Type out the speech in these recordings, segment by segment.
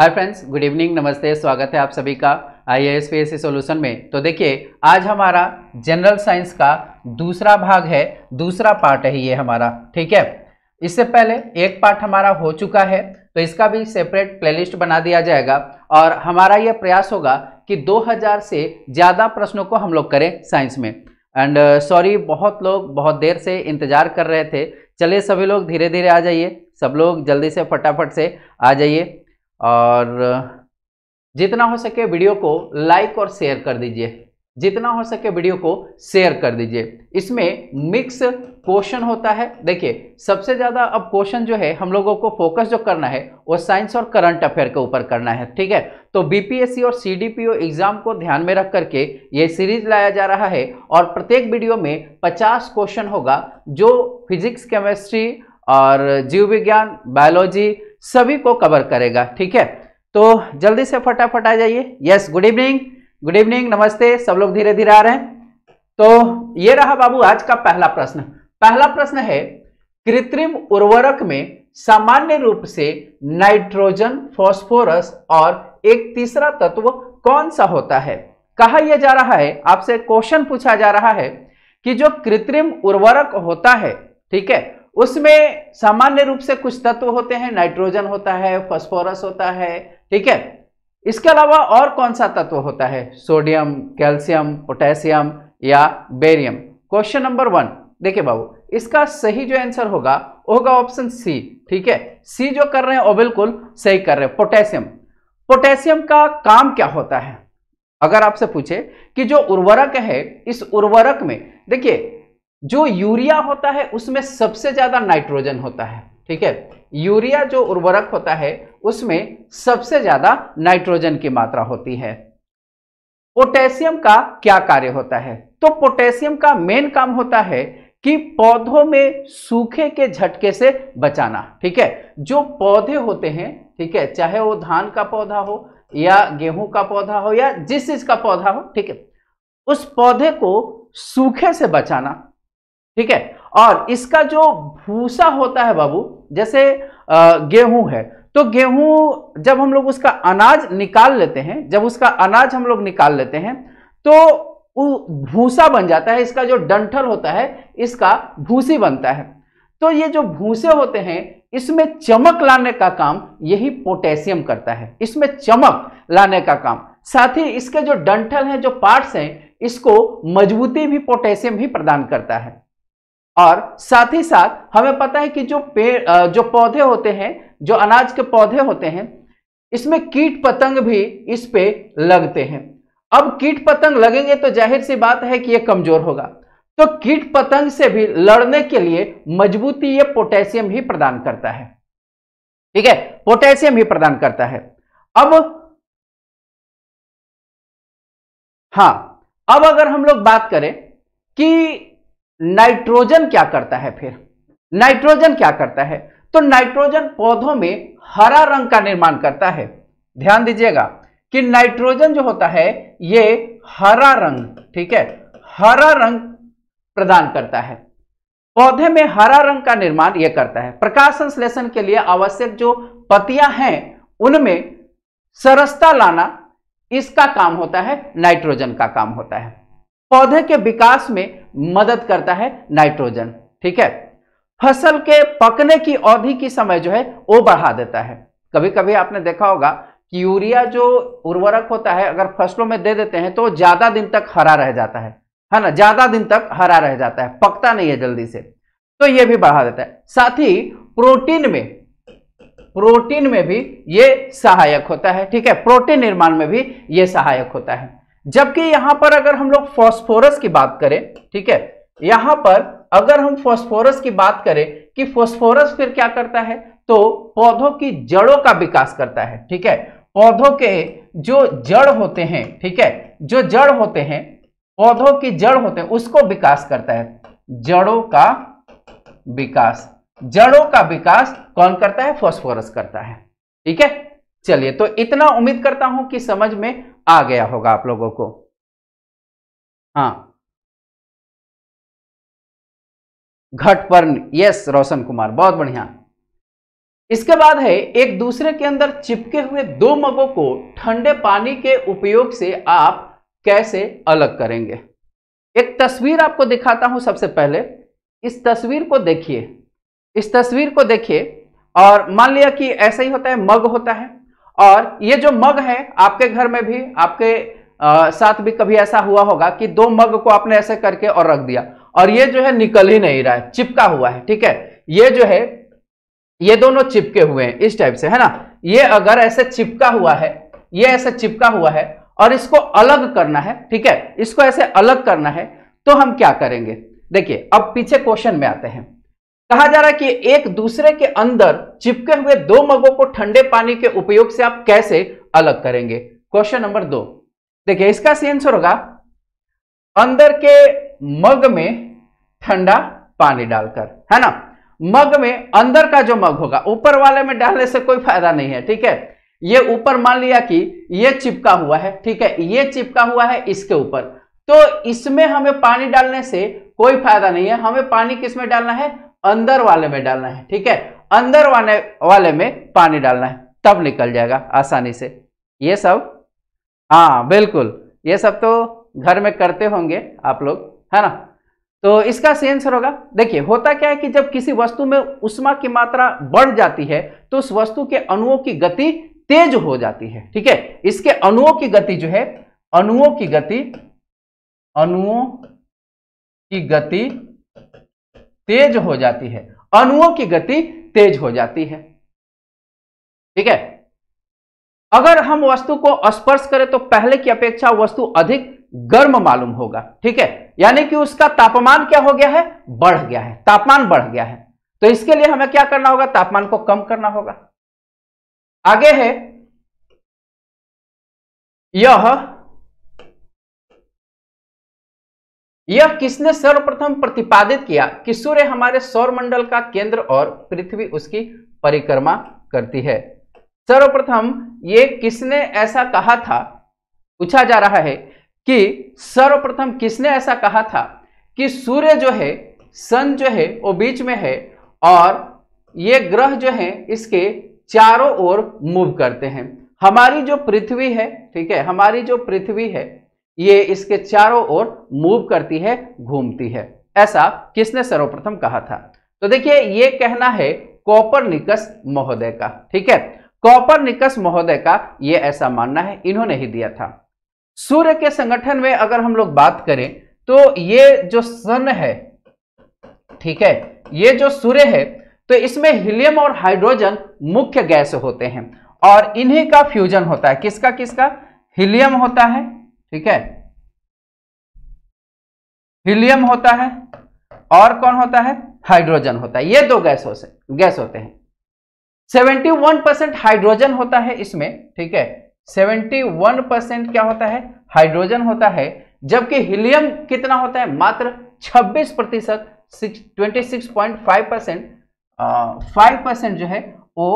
Hi friends good evening नमस्ते स्वागत है आप सभी का I S P S C solution में तो देखिए आज हमारा जनरल साइंस का दूसरा भाग है दूसरा पार्ट है ये हमारा ठीक है इससे पहले एक पार्ट हमारा हो चुका है तो इसका भी सेपरेट प्लेलिस्ट बना दिया जाएगा और हमारा ये प्रयास होगा कि 2000 से ज़्यादा प्रश्नों को हम लोग करें साइंस में एंड सॉरी uh, बहुत लोग बहुत देर से इंतज़ार कर रहे थे चलिए सभी लोग धीरे धीरे आ जाइए सब लोग जल्दी से फटाफट से आ जाइए और जितना हो सके वीडियो को लाइक और शेयर कर दीजिए जितना हो सके वीडियो को शेयर कर दीजिए इसमें मिक्स क्वेश्चन होता है देखिए सबसे ज़्यादा अब क्वेश्चन जो है हम लोगों को फोकस जो करना है वो साइंस और करंट अफेयर के ऊपर करना है ठीक है तो बीपीएससी और सीडीपीओ एग्जाम को ध्यान में रख करके ये सीरीज लाया जा रहा है और प्रत्येक वीडियो में 50 क्वेश्चन होगा जो फिजिक्स केमेस्ट्री और जीव विज्ञान बायोलॉजी सभी को कवर करेगा ठीक है तो जल्दी से फटाफट आ जाइए yes good evening good evening नमस्ते सब लोग धीरे धीरे आ रहे हैं तो ये रहा बाबू आज का पहला प्रश्न पहला प्रश्न है कृत्रिम उर्वरक में सामान्य रूप से नाइट्रोजन फॉस्फोरस और एक तीसरा तत्व कौन सा होता है कहा यह जा रहा है आपसे क्वेश्चन पूछा जा रहा है कि जो कृत्रिम उर्वरक होता है ठीक है उसमें सामान्य रूप से कुछ तत्व होते हैं नाइट्रोजन होता है फॉस्फोरस होता है ठीक है इसके अलावा और कौन सा तत्व होता है सोडियम कैल्शियम पोटेशियम या बेरियम क्वेश्चन नंबर वन देखिए बाबू इसका सही जो आंसर होगा होगा ऑप्शन सी ठीक है सी जो कर रहे हैं वो बिल्कुल सही कर रहे हैं पोटेशियम पोटेशियम का काम क्या होता है अगर आपसे पूछे कि जो उर्वरक है इस उर्वरक में देखिए जो यूरिया होता है उसमें सबसे ज्यादा नाइट्रोजन होता है ठीक है यूरिया जो उर्वरक होता है उसमें सबसे ज्यादा नाइट्रोजन की मात्रा होती है पोटेशियम का क्या कार्य होता है तो पोटेशियम का मेन काम होता है कि पौधों में सूखे के झटके से बचाना ठीक है जो पौधे होते हैं ठीक है चाहे वो धान का पौधा हो या गेहूं का पौधा हो या जिस चीज का पौधा हो ठीक है उस पौधे को सूखे से बचाना ठीक है और इसका जो भूसा होता है बाबू जैसे गेहूं है तो गेहूं जब हम लोग उसका अनाज निकाल लेते हैं जब उसका अनाज हम लोग निकाल लेते हैं तो भूसा बन जाता है इसका जो डंठल होता है इसका भूसी बनता है तो ये जो भूसे होते हैं इसमें चमक लाने का काम यही पोटेशियम करता है इसमें चमक लाने का काम साथ ही इसके जो डंठल हैं जो पार्ट्स हैं इसको मजबूती भी पोटेशियम ही प्रदान करता है और साथ ही साथ हमें पता है कि जो पेड़ जो पौधे होते हैं जो अनाज के पौधे होते हैं इसमें कीट पतंग भी इस पे लगते हैं अब कीट पतंग लगेंगे तो जाहिर सी बात है कि ये कमजोर होगा तो कीट पतंग से भी लड़ने के लिए मजबूती ये पोटेशियम ही प्रदान करता है ठीक है पोटेशियम ही प्रदान करता है अब हाँ अब अगर हम लोग बात करें कि नाइट्रोजन क्या करता है फिर नाइट्रोजन क्या करता है तो नाइट्रोजन पौधों में हरा रंग का निर्माण करता है ध्यान दीजिएगा कि नाइट्रोजन जो होता है यह हरा रंग ठीक है हरा रंग प्रदान करता है पौधे में हरा रंग का निर्माण यह करता है प्रकाश संश्लेषण के लिए आवश्यक जो पतियां हैं उनमें सरसता लाना इसका काम होता है नाइट्रोजन का काम होता है पौधे के विकास में मदद करता है नाइट्रोजन ठीक है फसल के पकने की अवधि की समय जो है वो बढ़ा देता है कभी कभी आपने देखा होगा कि यूरिया जो उर्वरक होता है अगर फसलों में दे देते हैं तो ज्यादा दिन तक हरा रह जाता है है ना ज्यादा दिन तक हरा रह जाता है पकता नहीं है जल्दी से तो यह भी बढ़ा देता है साथ ही प्रोटीन में प्रोटीन में भी यह सहायक होता है ठीक है प्रोटीन निर्माण में भी यह सहायक होता है जबकि यहां पर अगर हम लोग फॉस्फोरस की बात करें ठीक है यहां पर अगर हम फॉस्फोरस की बात करें कि फॉस्फोरस फिर क्या करता है तो पौधों की जड़ों का विकास करता है ठीक है पौधों के जो जड़ होते हैं ठीक है जो जड़ होते हैं पौधों की जड़ होते हैं उसको विकास करता है जड़ों का विकास जड़ों का विकास कौन करता है फॉस्फोरस करता है ठीक है चलिए तो इतना उम्मीद करता हूं कि समझ में आ गया होगा आप लोगों को हाँ घट पर यस रोशन कुमार बहुत बढ़िया इसके बाद है एक दूसरे के अंदर चिपके हुए दो मगों को ठंडे पानी के उपयोग से आप कैसे अलग करेंगे एक तस्वीर आपको दिखाता हूं सबसे पहले इस तस्वीर को देखिए इस तस्वीर को देखिए और मान लिया कि ऐसा ही होता है मग होता है और ये जो मग है आपके घर में भी आपके आ, साथ भी कभी ऐसा हुआ होगा कि दो मग को आपने ऐसे करके और रख दिया और ये जो है निकल ही नहीं रहा है चिपका हुआ है ठीक है ये जो है ये दोनों चिपके हुए हैं इस टाइप से है ना ये अगर ऐसे चिपका हुआ है ये ऐसे चिपका हुआ है और इसको अलग करना है ठीक है इसको ऐसे अलग करना है तो हम क्या करेंगे देखिए अब पीछे क्वेश्चन में आते हैं कहा जा रहा है कि एक दूसरे के अंदर चिपके हुए दो मगों को ठंडे पानी के उपयोग से आप कैसे अलग करेंगे क्वेश्चन नंबर दो देखिए इसका सी आंसर होगा अंदर के मग में ठंडा पानी डालकर है ना मग में अंदर का जो मग होगा ऊपर वाले में डालने से कोई फायदा नहीं है ठीक है ये ऊपर मान लिया कि ये चिपका हुआ है ठीक है ये चिपका हुआ है इसके ऊपर तो इसमें हमें पानी डालने से कोई फायदा नहीं है हमें पानी किसमें डालना है अंदर वाले में डालना है ठीक है अंदर वाले वाले में पानी डालना है तब निकल जाएगा आसानी से ये सब हाँ बिल्कुल ये सब तो घर में करते होंगे आप लोग है ना तो इसका सेंसर होगा देखिए होता क्या है कि जब किसी वस्तु में उष्मा की मात्रा बढ़ जाती है तो उस वस्तु के अणुओं की गति तेज हो जाती है ठीक है इसके अणुओं की गति जो है अणुओं की गति अणुओं की गति तेज हो जाती है अणुओं की गति तेज हो जाती है ठीक है अगर हम वस्तु को स्पर्श करें तो पहले की अपेक्षा वस्तु अधिक गर्म मालूम होगा ठीक है यानी कि उसका तापमान क्या हो गया है बढ़ गया है तापमान बढ़ गया है तो इसके लिए हमें क्या करना होगा तापमान को कम करना होगा आगे है यह यह किसने सर्वप्रथम प्रतिपादित किया कि सूर्य हमारे सौर मंडल का केंद्र और पृथ्वी उसकी परिक्रमा करती है सर्वप्रथम ये किसने ऐसा कहा था पूछा जा रहा है कि सर्वप्रथम किसने ऐसा कहा था कि सूर्य जो है सन जो है वो बीच में है और ये ग्रह जो है इसके चारों ओर मूव करते हैं हमारी जो पृथ्वी है ठीक है हमारी जो पृथ्वी है ये इसके चारों ओर मूव करती है घूमती है ऐसा किसने सर्वप्रथम कहा था तो देखिए ये कहना है कॉपर निकस महोदय का ठीक है कॉपर निकस महोदय का ये ऐसा मानना है इन्होंने ही दिया था सूर्य के संगठन में अगर हम लोग बात करें तो ये जो सन है ठीक है ये जो सूर्य है तो इसमें हीलियम और हाइड्रोजन मुख्य गैस होते हैं और इन्हीं का फ्यूजन होता है किसका किसका हीलियम होता है ठीक है हीलियम होता है और कौन होता है हाइड्रोजन होता है ये दो गैस हो गैस होते हैं 71 परसेंट हाइड्रोजन होता है इसमें ठीक है 71 परसेंट क्या होता है हाइड्रोजन होता है जबकि हीलियम कितना होता है मात्र 26 प्रतिशत twenty six point five percent five percent जो है वो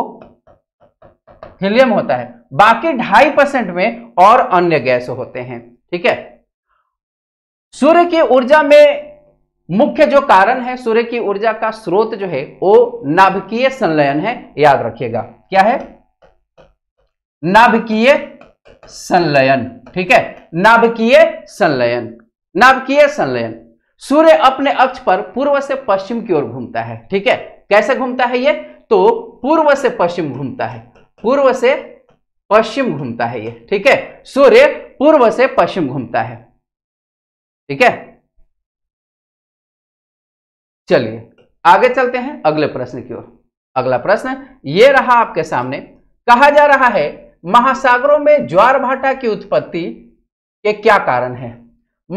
हीलियम होता है बाकी ढाई परसेंट में और अन्य गैस होते हैं ठीक है सूर्य की ऊर्जा में मुख्य जो कारण है सूर्य की ऊर्जा का स्रोत जो है वो नाभिकीय संलयन है याद रखिएगा क्या है नाभिकीय संलयन ठीक है नाभिकीय संलयन नाभिकीय संलयन सूर्य अपने अक्ष पर पूर्व से पश्चिम की ओर घूमता है ठीक है कैसे घूमता है ये तो पूर्व से पश्चिम घूमता है पूर्व से पश्चिम घूमता है ये ठीक है सूर्य पूर्व से पश्चिम घूमता है ठीक है चलिए आगे चलते हैं अगले प्रश्न की ओर अगला प्रश्न ये रहा आपके सामने कहा जा रहा है महासागरों में ज्वार भाटा की उत्पत्ति के क्या कारण है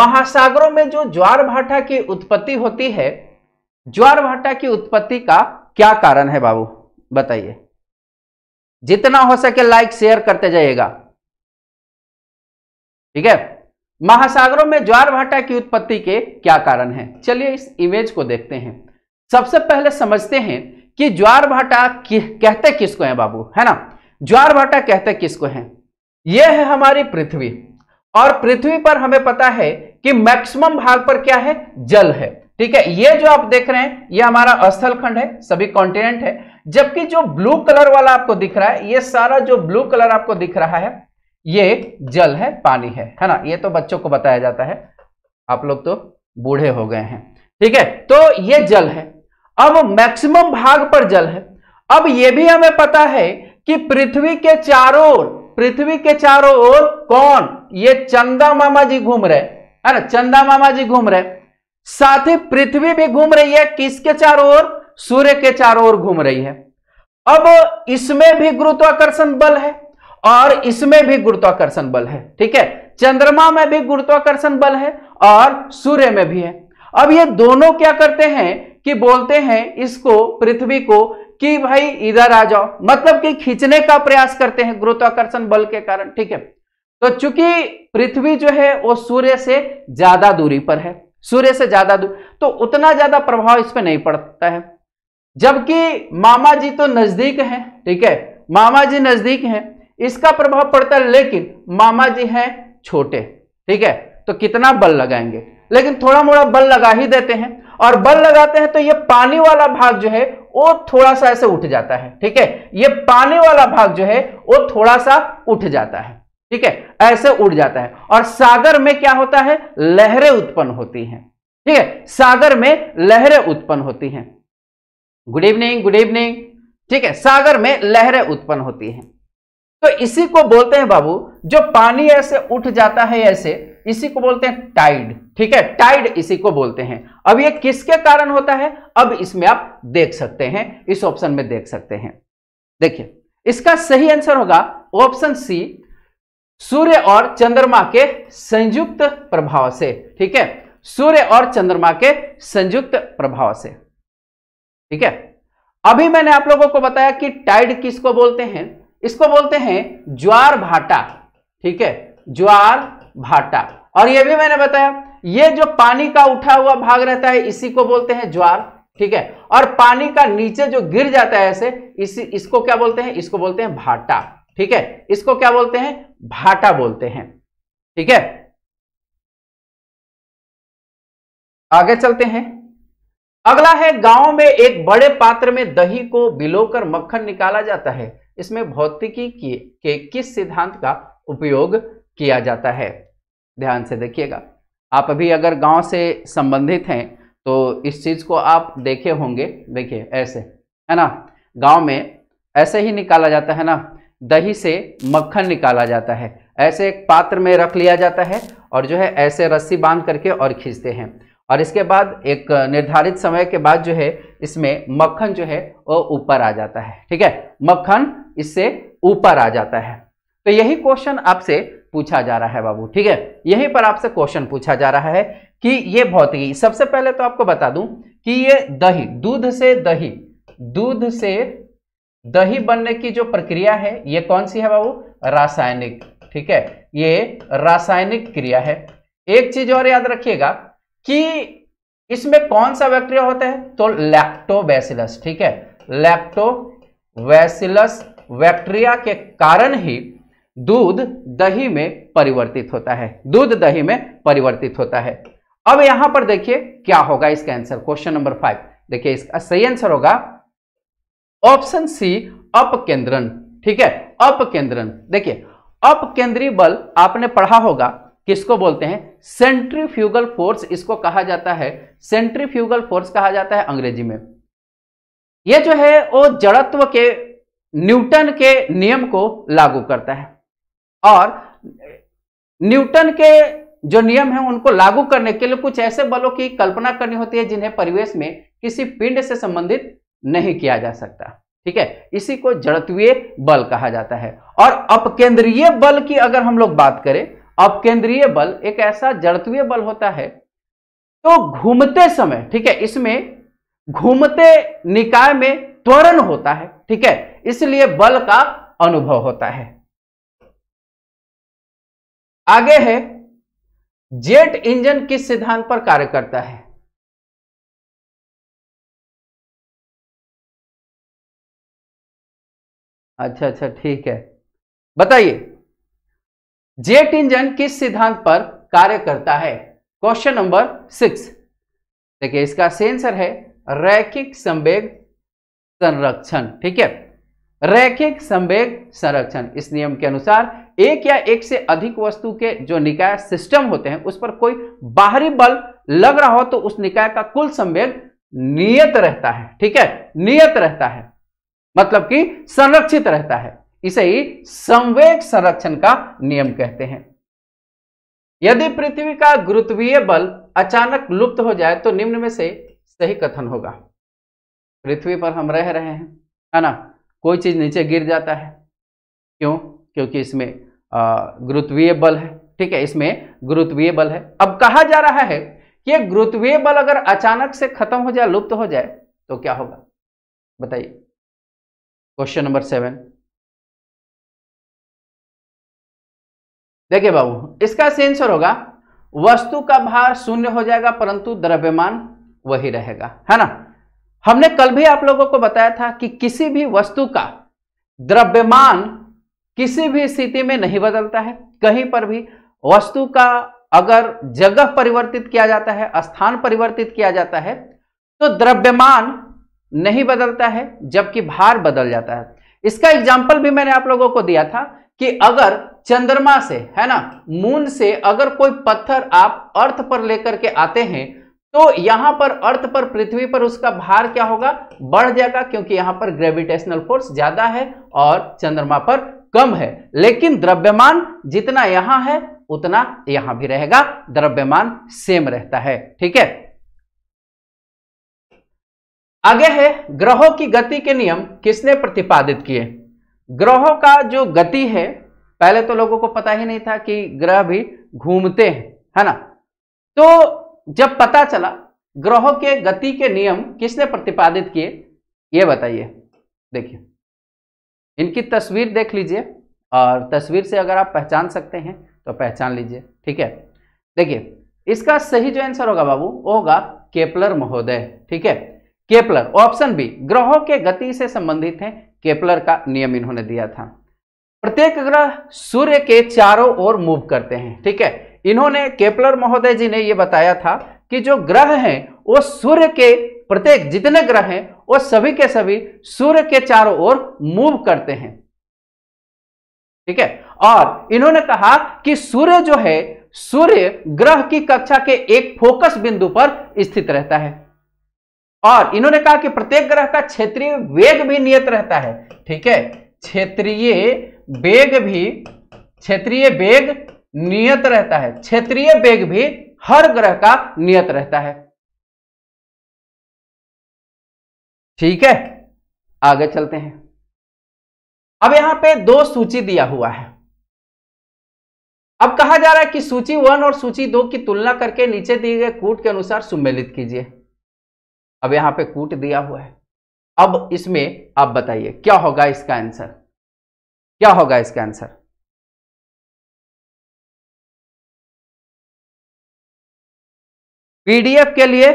महासागरों में जो ज्वार भाटा की उत्पत्ति होती है ज्वार भाटा की उत्पत्ति का क्या कारण है बाबू बताइए जितना हो सके लाइक शेयर करते जाइएगा ठीक है महासागरों में ज्वार भाटा की उत्पत्ति के क्या कारण है चलिए इस इमेज को देखते हैं सबसे पहले समझते हैं कि ज्वार भाटा कि, कहते किसको है बाबू है ना ज्वार भाटा कहते किसको है यह है हमारी पृथ्वी और पृथ्वी पर हमें पता है कि मैक्सिमम भाग पर क्या है जल है ठीक है ये जो आप देख रहे हैं ये हमारा अस्थलखंड है सभी कॉन्टिनेंट है जबकि जो ब्लू कलर वाला आपको दिख रहा है ये सारा जो ब्लू कलर आपको दिख रहा है ये जल है पानी है है ना ये तो बच्चों को बताया जाता है आप लोग तो बूढ़े हो गए हैं ठीक है तो ये जल है अब मैक्सिमम भाग पर जल है अब ये भी हमें पता है कि पृथ्वी के चारों ओर पृथ्वी के चारों ओर कौन ये चंदा मामा जी घूम रहे है ना चंदा मामा जी घूम रहे साथ ही पृथ्वी भी घूम रही है किसके चारों ओर सूर्य के चारों ओर घूम रही है अब इसमें भी गुरुत्वाकर्षण बल है और इसमें भी गुरुत्वाकर्षण बल है ठीक है चंद्रमा में भी गुरुत्वाकर्षण बल है और सूर्य में भी है अब ये दोनों क्या करते हैं कि बोलते हैं इसको पृथ्वी को कि भाई इधर आ जाओ मतलब कि खींचने का प्रयास करते हैं गुरुत्वाकर्षण बल के कारण ठीक है तो चूंकि पृथ्वी जो है वो सूर्य से ज्यादा दूरी पर है सूर्य से ज्यादा दूर तो उतना ज्यादा प्रभाव इस पर नहीं पड़ता है जबकि मामा जी तो नजदीक हैं ठीक है मामा जी नजदीक हैं इसका प्रभाव पड़ता है लेकिन मामा जी हैं छोटे ठीक है तो कितना बल लगाएंगे लेकिन थोड़ा मोड़ा बल लगा ही देते हैं और बल लगाते हैं तो ये पानी वाला भाग जो है वो थोड़ा सा ऐसे उठ जाता है ठीक है ये पानी वाला भाग जो है वो थोड़ा सा उठ जाता है ठीक है ऐसे उड़ जाता है और सागर में क्या होता है लहरें उत्पन्न होती हैं ठीक है सागर में लहरें उत्पन्न होती हैं गुड इवनिंग गुड इवनिंग ठीक है सागर में लहरें उत्पन्न होती हैं तो इसी को बोलते हैं बाबू जो पानी ऐसे उठ जाता है ऐसे इसी को बोलते हैं टाइड ठीक है टाइड इसी को बोलते हैं अब ये किसके कारण होता है अब इसमें आप देख सकते हैं इस ऑप्शन में देख सकते हैं देखिए इसका सही आंसर होगा ऑप्शन सी सूर्य और चंद्रमा के संयुक्त प्रभाव से ठीक है सूर्य और चंद्रमा के संयुक्त प्रभाव से ठीक है अभी मैंने आप लोगों को बताया कि टाइड किसको बोलते हैं इसको बोलते हैं ज्वार भाटा ठीक है ज्वार भाटा और यह भी मैंने बताया ये जो पानी का उठा हुआ भाग रहता है इसी को बोलते हैं ज्वार ठीक है और पानी का नीचे जो गिर जाता है ऐसे इसी इसको क्या बोलते हैं इसको बोलते हैं भाटा ठीक है इसको क्या बोलते हैं भाटा बोलते हैं ठीक है आगे चलते हैं अगला है गांव में एक बड़े पात्र में दही को बिलोकर मक्खन निकाला जाता है इसमें भौतिकी के, के किस सिद्धांत का उपयोग किया जाता है ध्यान से देखिएगा आप अभी अगर गांव से संबंधित हैं तो इस चीज़ को आप देखे होंगे देखिए ऐसे है ना गांव में ऐसे ही निकाला जाता है ना दही से मक्खन निकाला जाता है ऐसे एक पात्र में रख लिया जाता है और जो है ऐसे रस्सी बांध करके और खींचते हैं और इसके बाद एक निर्धारित समय के बाद जो है इसमें मक्खन जो है वो ऊपर आ जाता है ठीक है मक्खन इससे ऊपर आ जाता है तो यही क्वेश्चन आपसे पूछा जा रहा है बाबू ठीक है यहीं पर आपसे क्वेश्चन पूछा जा रहा है कि ये भौतिकी सबसे पहले तो आपको बता दूं कि ये दही दूध से दही दूध से दही बनने की जो प्रक्रिया है ये कौन सी है बाबू रासायनिक ठीक है ये रासायनिक क्रिया है एक चीज और याद रखिएगा कि इसमें कौन सा बैक्टीरिया होता है तो लैक्टोबैसिलस ठीक है लैक्टोबैसिलस बैक्टीरिया के कारण ही दूध दही में परिवर्तित होता है दूध दही में परिवर्तित होता है अब यहां पर देखिए क्या होगा इसका आंसर क्वेश्चन नंबर फाइव देखिए इसका सही आंसर होगा ऑप्शन सी अपकेंद्रण ठीक है अपकेंद्रन देखिए अपकेंद्रीय बल आपने पढ़ा होगा किसको बोलते हैं सेंट्रीफ्यूगल फोर्स इसको कहा जाता है सेंट्रीफ्यूगल फोर्स कहा जाता है अंग्रेजी में यह जो है वो जड़त्व के न्यूटन के नियम को लागू करता है और न्यूटन के जो नियम है उनको लागू करने के लिए कुछ ऐसे बलों की कल्पना करनी होती है जिन्हें परिवेश में किसी पिंड से संबंधित नहीं किया जा सकता ठीक है इसी को जड़त्वीय बल कहा जाता है और अपकेंद्रीय बल की अगर हम लोग बात करें अपकेंद्रीय बल एक ऐसा जड़त्वीय बल होता है तो घूमते समय ठीक है इसमें घूमते निकाय में त्वरण होता है ठीक है इसलिए बल का अनुभव होता है आगे है जेट इंजन किस सिद्धांत पर कार्य करता है अच्छा अच्छा ठीक है बताइए जेट इंजन किस सिद्धांत पर कार्य करता है क्वेश्चन नंबर सिक्स देखिए इसका सेंसर है रैखिक संवेग संरक्षण ठीक है रैखिक संवेग संरक्षण इस नियम के अनुसार एक या एक से अधिक वस्तु के जो निकाय सिस्टम होते हैं उस पर कोई बाहरी बल लग रहा हो तो उस निकाय का कुल संवेग नियत रहता है ठीक है नियत रहता है मतलब कि संरक्षित रहता है इसे ही संवेग संरक्षण का नियम कहते हैं यदि पृथ्वी का गुरुत्वीय बल अचानक लुप्त हो जाए तो निम्न में से सही कथन होगा पृथ्वी पर हम रह रहे हैं है ना कोई चीज नीचे गिर जाता है क्यों क्योंकि इसमें गुरुत्वीय बल है ठीक है इसमें गुरुत्वीय बल है अब कहा जा रहा है कि गुरुत्वीय बल अगर अचानक से खत्म हो जाए लुप्त हो जाए तो क्या होगा बताइए क्वेश्चन नंबर सेवन देखिए बाबू इसका सेंसर होगा वस्तु का भार शून्य हो जाएगा परंतु द्रव्यमान वही रहेगा है ना हमने कल भी आप लोगों को बताया था कि किसी भी वस्तु का द्रव्यमान किसी भी स्थिति में नहीं बदलता है कहीं पर भी वस्तु का अगर जगह परिवर्तित किया जाता है स्थान परिवर्तित किया जाता है तो द्रव्यमान नहीं बदलता है जबकि भार बदल जाता है इसका एग्जाम्पल भी मैंने आप लोगों को दिया था कि अगर चंद्रमा से है ना मून से अगर कोई पत्थर आप अर्थ पर लेकर के आते हैं तो यहां पर अर्थ पर पृथ्वी पर उसका भार क्या होगा बढ़ जाएगा क्योंकि यहां पर ग्रेविटेशनल फोर्स ज्यादा है और चंद्रमा पर कम है लेकिन द्रव्यमान जितना यहां है उतना यहां भी रहेगा द्रव्यमान सेम रहता है ठीक है आगे है ग्रहों की गति के नियम किसने प्रतिपादित किए ग्रहों का जो गति है पहले तो लोगों को पता ही नहीं था कि ग्रह भी घूमते हैं है ना तो जब पता चला ग्रहों के गति के नियम किसने प्रतिपादित किए ये बताइए देखिए इनकी तस्वीर देख लीजिए और तस्वीर से अगर आप पहचान सकते हैं तो पहचान लीजिए ठीक है देखिए इसका सही जो आंसर होगा बाबू वो होगा केपलर महोदय ठीक है केपलर ऑप्शन बी ग्रहों के गति से संबंधित है केपलर का नियम इन्होंने दिया था प्रत्येक ग्रह सूर्य के चारों ओर मूव करते हैं ठीक है इन्होंने केपलर महोदय जी ने यह बताया था कि जो ग्रह हैं वो सूर्य के प्रत्येक जितने ग्रह हैं वो सभी के सभी सूर्य के चारों ओर मूव करते हैं ठीक है और इन्होंने कहा कि सूर्य जो है सूर्य ग्रह की कक्षा के एक फोकस बिंदु पर स्थित रहता है और इन्होंने कहा कि प्रत्येक ग्रह का क्षेत्रीय वेग भी नियत रहता है ठीक है क्षेत्रीय वेग भी क्षेत्रीय वेग नियत रहता है क्षेत्रीय वेग भी हर ग्रह का नियत रहता है ठीक है आगे चलते हैं अब यहां पे दो सूची दिया हुआ है अब कहा जा रहा है कि सूची वन और सूची दो की तुलना करके नीचे दिए गए कूट के अनुसार सुमेलित कीजिए अब यहां पे कूट दिया हुआ है अब इसमें आप बताइए क्या होगा इसका आंसर क्या होगा इसका आंसर पीडीएफ के लिए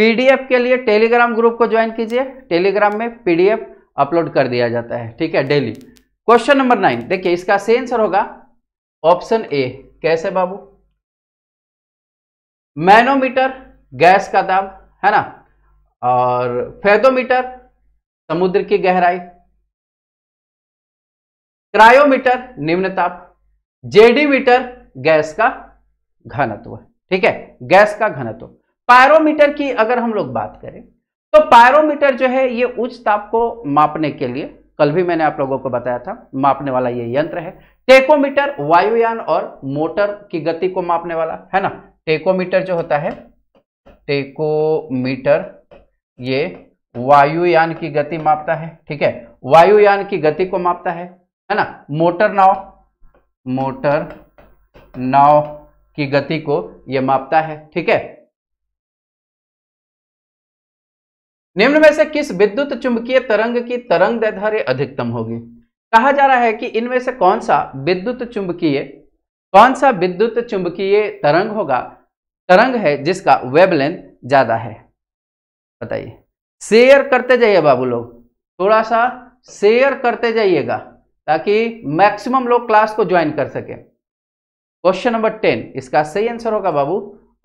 पीडीएफ के लिए टेलीग्राम ग्रुप को ज्वाइन कीजिए टेलीग्राम में पीडीएफ अपलोड कर दिया जाता है ठीक है डेली क्वेश्चन नंबर नाइन देखिए इसका सही आंसर होगा ऑप्शन ए कैसे बाबू मैनोमीटर गैस का दाम है ना और फेदोमीटर समुद्र की गहराई क्रायोमीटर निम्न ताप जेडीमीटर गैस का घनत्व ठीक है गैस का घनत्व पायरोमीटर की अगर हम लोग बात करें तो पायरोमीटर जो है ये उच्च ताप को मापने के लिए कल भी मैंने आप लोगों को बताया था मापने वाला ये यंत्र है टेकोमीटर वायुयान और मोटर की गति को मापने वाला है ना टेकोमीटर जो होता है टेकोमीटर ये वायुयान की गति मापता है ठीक है वायुयान की गति को मापता है है ना मोटर नाव मोटर नाव की गति को यह मापता है ठीक है निम्न में से किस विद्युत चुंबकीय तरंग की तरंग दैर्घ्य अधिकतम होगी कहा जा रहा है कि इनमें से कौन सा विद्युत चुंबकीय कौन सा विद्युत चुंबकीय तरंग होगा तरंग है जिसका वेबलेंथ ज़्यादा है बताइए शेयर करते जाइए बाबू लोग थोड़ा सा शेयर करते जाइएगा ताकि मैक्सिमम लोग क्लास को ज्वाइन कर सके क्वेश्चन नंबर टेन इसका सही आंसर होगा बाबू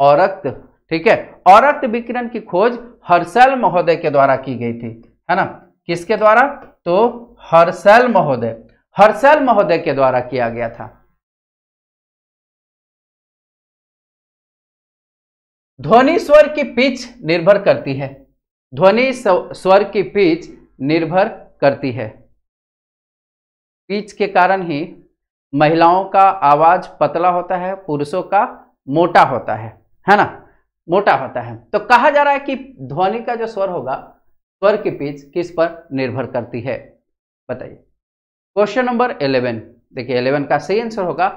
औरक्त ठीक है औरक्त विकिरण की खोज हर्षल महोदय के द्वारा की गई थी है ना किसके द्वारा तो हर्षल महोदय हर्षल महोदय के द्वारा किया गया था ध्वनि स्वर की पिच निर्भर करती है ध्वनि स्वर की पिच निर्भर करती है पिच के कारण ही महिलाओं का आवाज पतला होता है पुरुषों का मोटा होता है है ना मोटा होता है तो कहा जा रहा है कि ध्वनि का जो स्वर होगा स्वर की पिच किस पर निर्भर करती है बताइए क्वेश्चन नंबर इलेवन देखिए इलेवन का सही आंसर होगा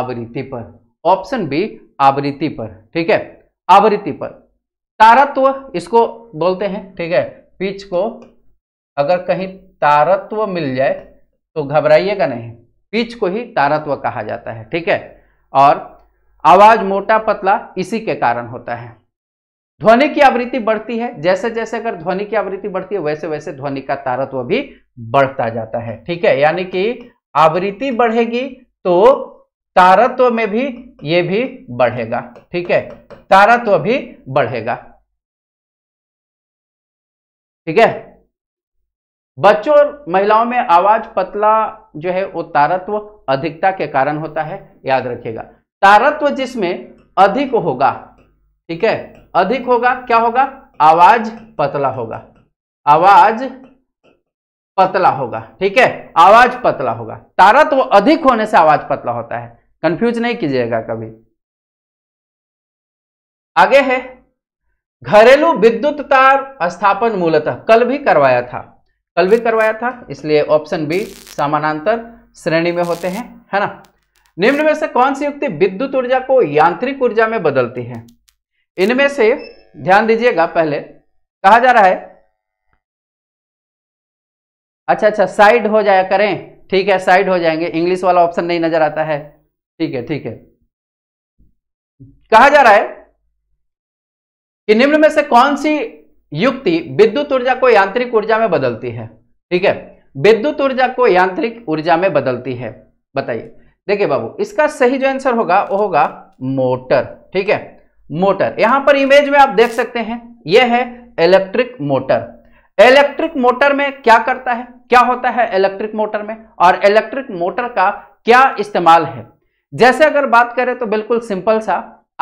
आवृत्ति पर ऑप्शन बी आवृत्ति पर ठीक है आवृत्ति पर तारत्व इसको बोलते हैं ठीक है पिच को अगर कहीं तारत्व मिल जाए तो घबराइएगा नहीं पिच को ही तारत्व कहा जाता है ठीक है और आवाज मोटा पतला इसी के कारण होता है ध्वनि की आवृत्ति बढ़ती है जैसे जैसे अगर ध्वनि की आवृत्ति बढ़ती है वैसे वैसे ध्वनि का तारत्व भी बढ़ता जाता है ठीक है यानी कि आवृत्ति बढ़ेगी तो तारत्व में भी ये भी बढ़ेगा ठीक है तारा तो अभी बढ़ेगा ठीक है बच्चों और महिलाओं में आवाज पतला जो है वो तारत्व अधिकता के कारण होता है याद रखिएगा तारत्व जिसमें अधिक होगा ठीक है अधिक होगा क्या होगा आवाज पतला होगा आवाज पतला होगा ठीक है आवाज पतला होगा तारत्व अधिक होने से आवाज पतला होता है कंफ्यूज नहीं कीजिएगा कभी आगे है घरेलू विद्युत तार स्थापन मूलतः कल भी करवाया था कल भी करवाया था इसलिए ऑप्शन बी समानांतर श्रेणी में होते हैं है ना निम्न में से कौन सी युक्ति विद्युत ऊर्जा को यांत्रिक ऊर्जा में बदलती है इनमें से ध्यान दीजिएगा पहले कहा जा रहा है अच्छा अच्छा साइड हो जाया करें ठीक है साइड हो जाएंगे इंग्लिश वाला ऑप्शन नहीं नजर आता है ठीक है ठीक है कहा जा रहा है कि निम्न में से कौन सी युक्ति विद्युत ऊर्जा को यांत्रिक ऊर्जा में बदलती है ठीक है विद्युत ऊर्जा को यांत्रिक ऊर्जा में बदलती है बताइए देखिए बाबू इसका सही जो आंसर होगा वो होगा मोटर ठीक है मोटर यहां पर इमेज में आप देख सकते हैं यह है इलेक्ट्रिक मोटर इलेक्ट्रिक मोटर में क्या करता है क्या होता है इलेक्ट्रिक मोटर में और इलेक्ट्रिक मोटर का क्या इस्तेमाल है जैसे अगर बात करें तो बिल्कुल सिंपल सा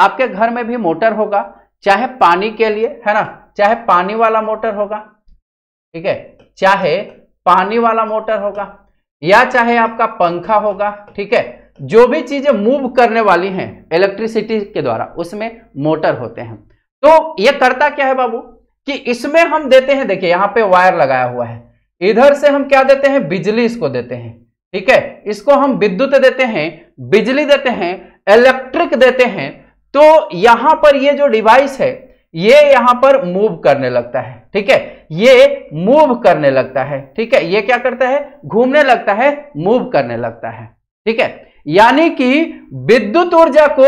आपके घर में भी मोटर होगा चाहे पानी के लिए है ना चाहे पानी वाला मोटर होगा ठीक है चाहे पानी वाला मोटर होगा या चाहे आपका पंखा होगा ठीक है जो भी चीजें मूव करने वाली हैं इलेक्ट्रिसिटी के द्वारा उसमें मोटर होते हैं तो ये करता क्या है बाबू कि इसमें हम देते हैं देखिए यहां पे वायर लगाया हुआ है इधर से हम क्या देते हैं बिजली इसको देते हैं ठीक है इसको हम विद्युत देते हैं बिजली देते हैं इलेक्ट्रिक देते हैं तो यहां पर ये जो डिवाइस है ये यहां पर मूव करने लगता है ठीक है ये मूव करने लगता है ठीक है ये क्या करता है घूमने लगता है मूव करने लगता है ठीक है यानी कि विद्युत ऊर्जा को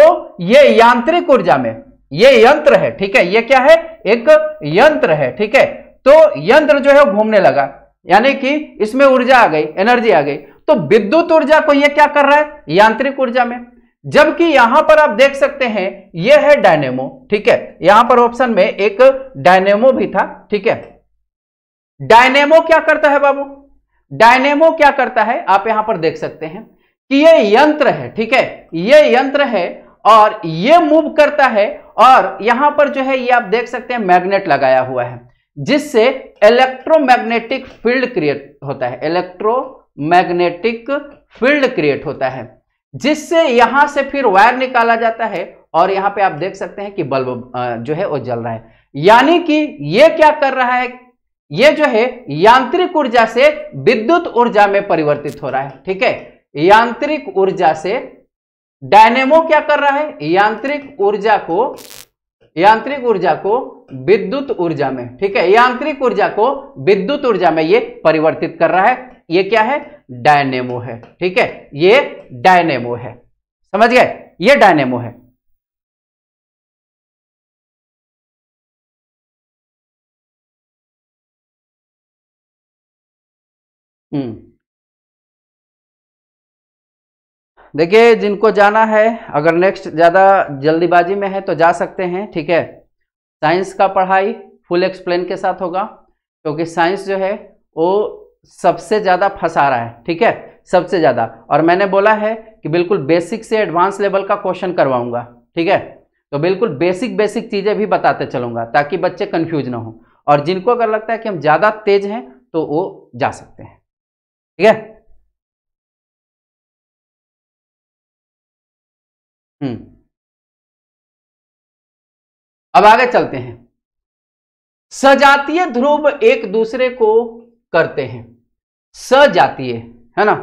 ये यांत्रिक ऊर्जा में ये यंत्र है ठीक है ये क्या है एक यंत्र है ठीक है तो यंत्र जो है घूमने लगा यानी कि इसमें ऊर्जा आ गई एनर्जी आ गई तो विद्युत ऊर्जा को यह क्या कर रहा है यांत्रिक ऊर्जा में जबकि यहां पर आप देख सकते हैं यह है डायनेमो ठीक है यहां पर ऑप्शन में एक डायनेमो भी था ठीक है डायनेमो क्या करता है बाबू डायनेमो क्या करता है आप यहां पर देख सकते हैं कि यह यंत्र है ठीक है यह यंत्र है और ये मूव करता है और यहां पर जो है ये आप देख सकते हैं मैग्नेट लगाया हुआ है जिससे इलेक्ट्रोमैग्नेटिक फील्ड क्रिएट होता है इलेक्ट्रोमैग्नेटिक फील्ड क्रिएट होता है जिससे यहां से फिर वायर निकाला जाता है और यहां पे आप देख सकते हैं कि बल्ब जो है वो जल रहा है यानी कि ये क्या कर रहा है ये जो है यांत्रिक ऊर्जा से विद्युत ऊर्जा में परिवर्तित हो रहा है ठीक है यांत्रिक ऊर्जा से डायनेमो क्या कर रहा है यांत्रिक ऊर्जा को यांत्रिक ऊर्जा को विद्युत ऊर्जा में ठीक है यांत्रिक ऊर्जा को विद्युत ऊर्जा में ये परिवर्तित कर रहा है ये क्या है डायनेमो है ठीक है ये डायनेमो है समझ गए ये डायनेमो है हम्म। देखिए जिनको जाना है अगर नेक्स्ट ज़्यादा जल्दीबाजी में है तो जा सकते हैं ठीक है साइंस का पढ़ाई फुल एक्सप्लेन के साथ होगा क्योंकि साइंस जो है वो सबसे ज़्यादा फंसा रहा है ठीक है सबसे ज़्यादा और मैंने बोला है कि बिल्कुल बेसिक से एडवांस लेवल का क्वेश्चन करवाऊंगा ठीक है तो बिल्कुल बेसिक बेसिक चीज़ें भी बताते चलूंगा ताकि बच्चे कंफ्यूज ना हो और जिनको अगर लगता है कि हम ज़्यादा तेज हैं तो वो जा सकते हैं ठीक है हम्म। अब आगे चलते हैं सजातीय ध्रुव एक दूसरे को करते हैं सजातीय है ना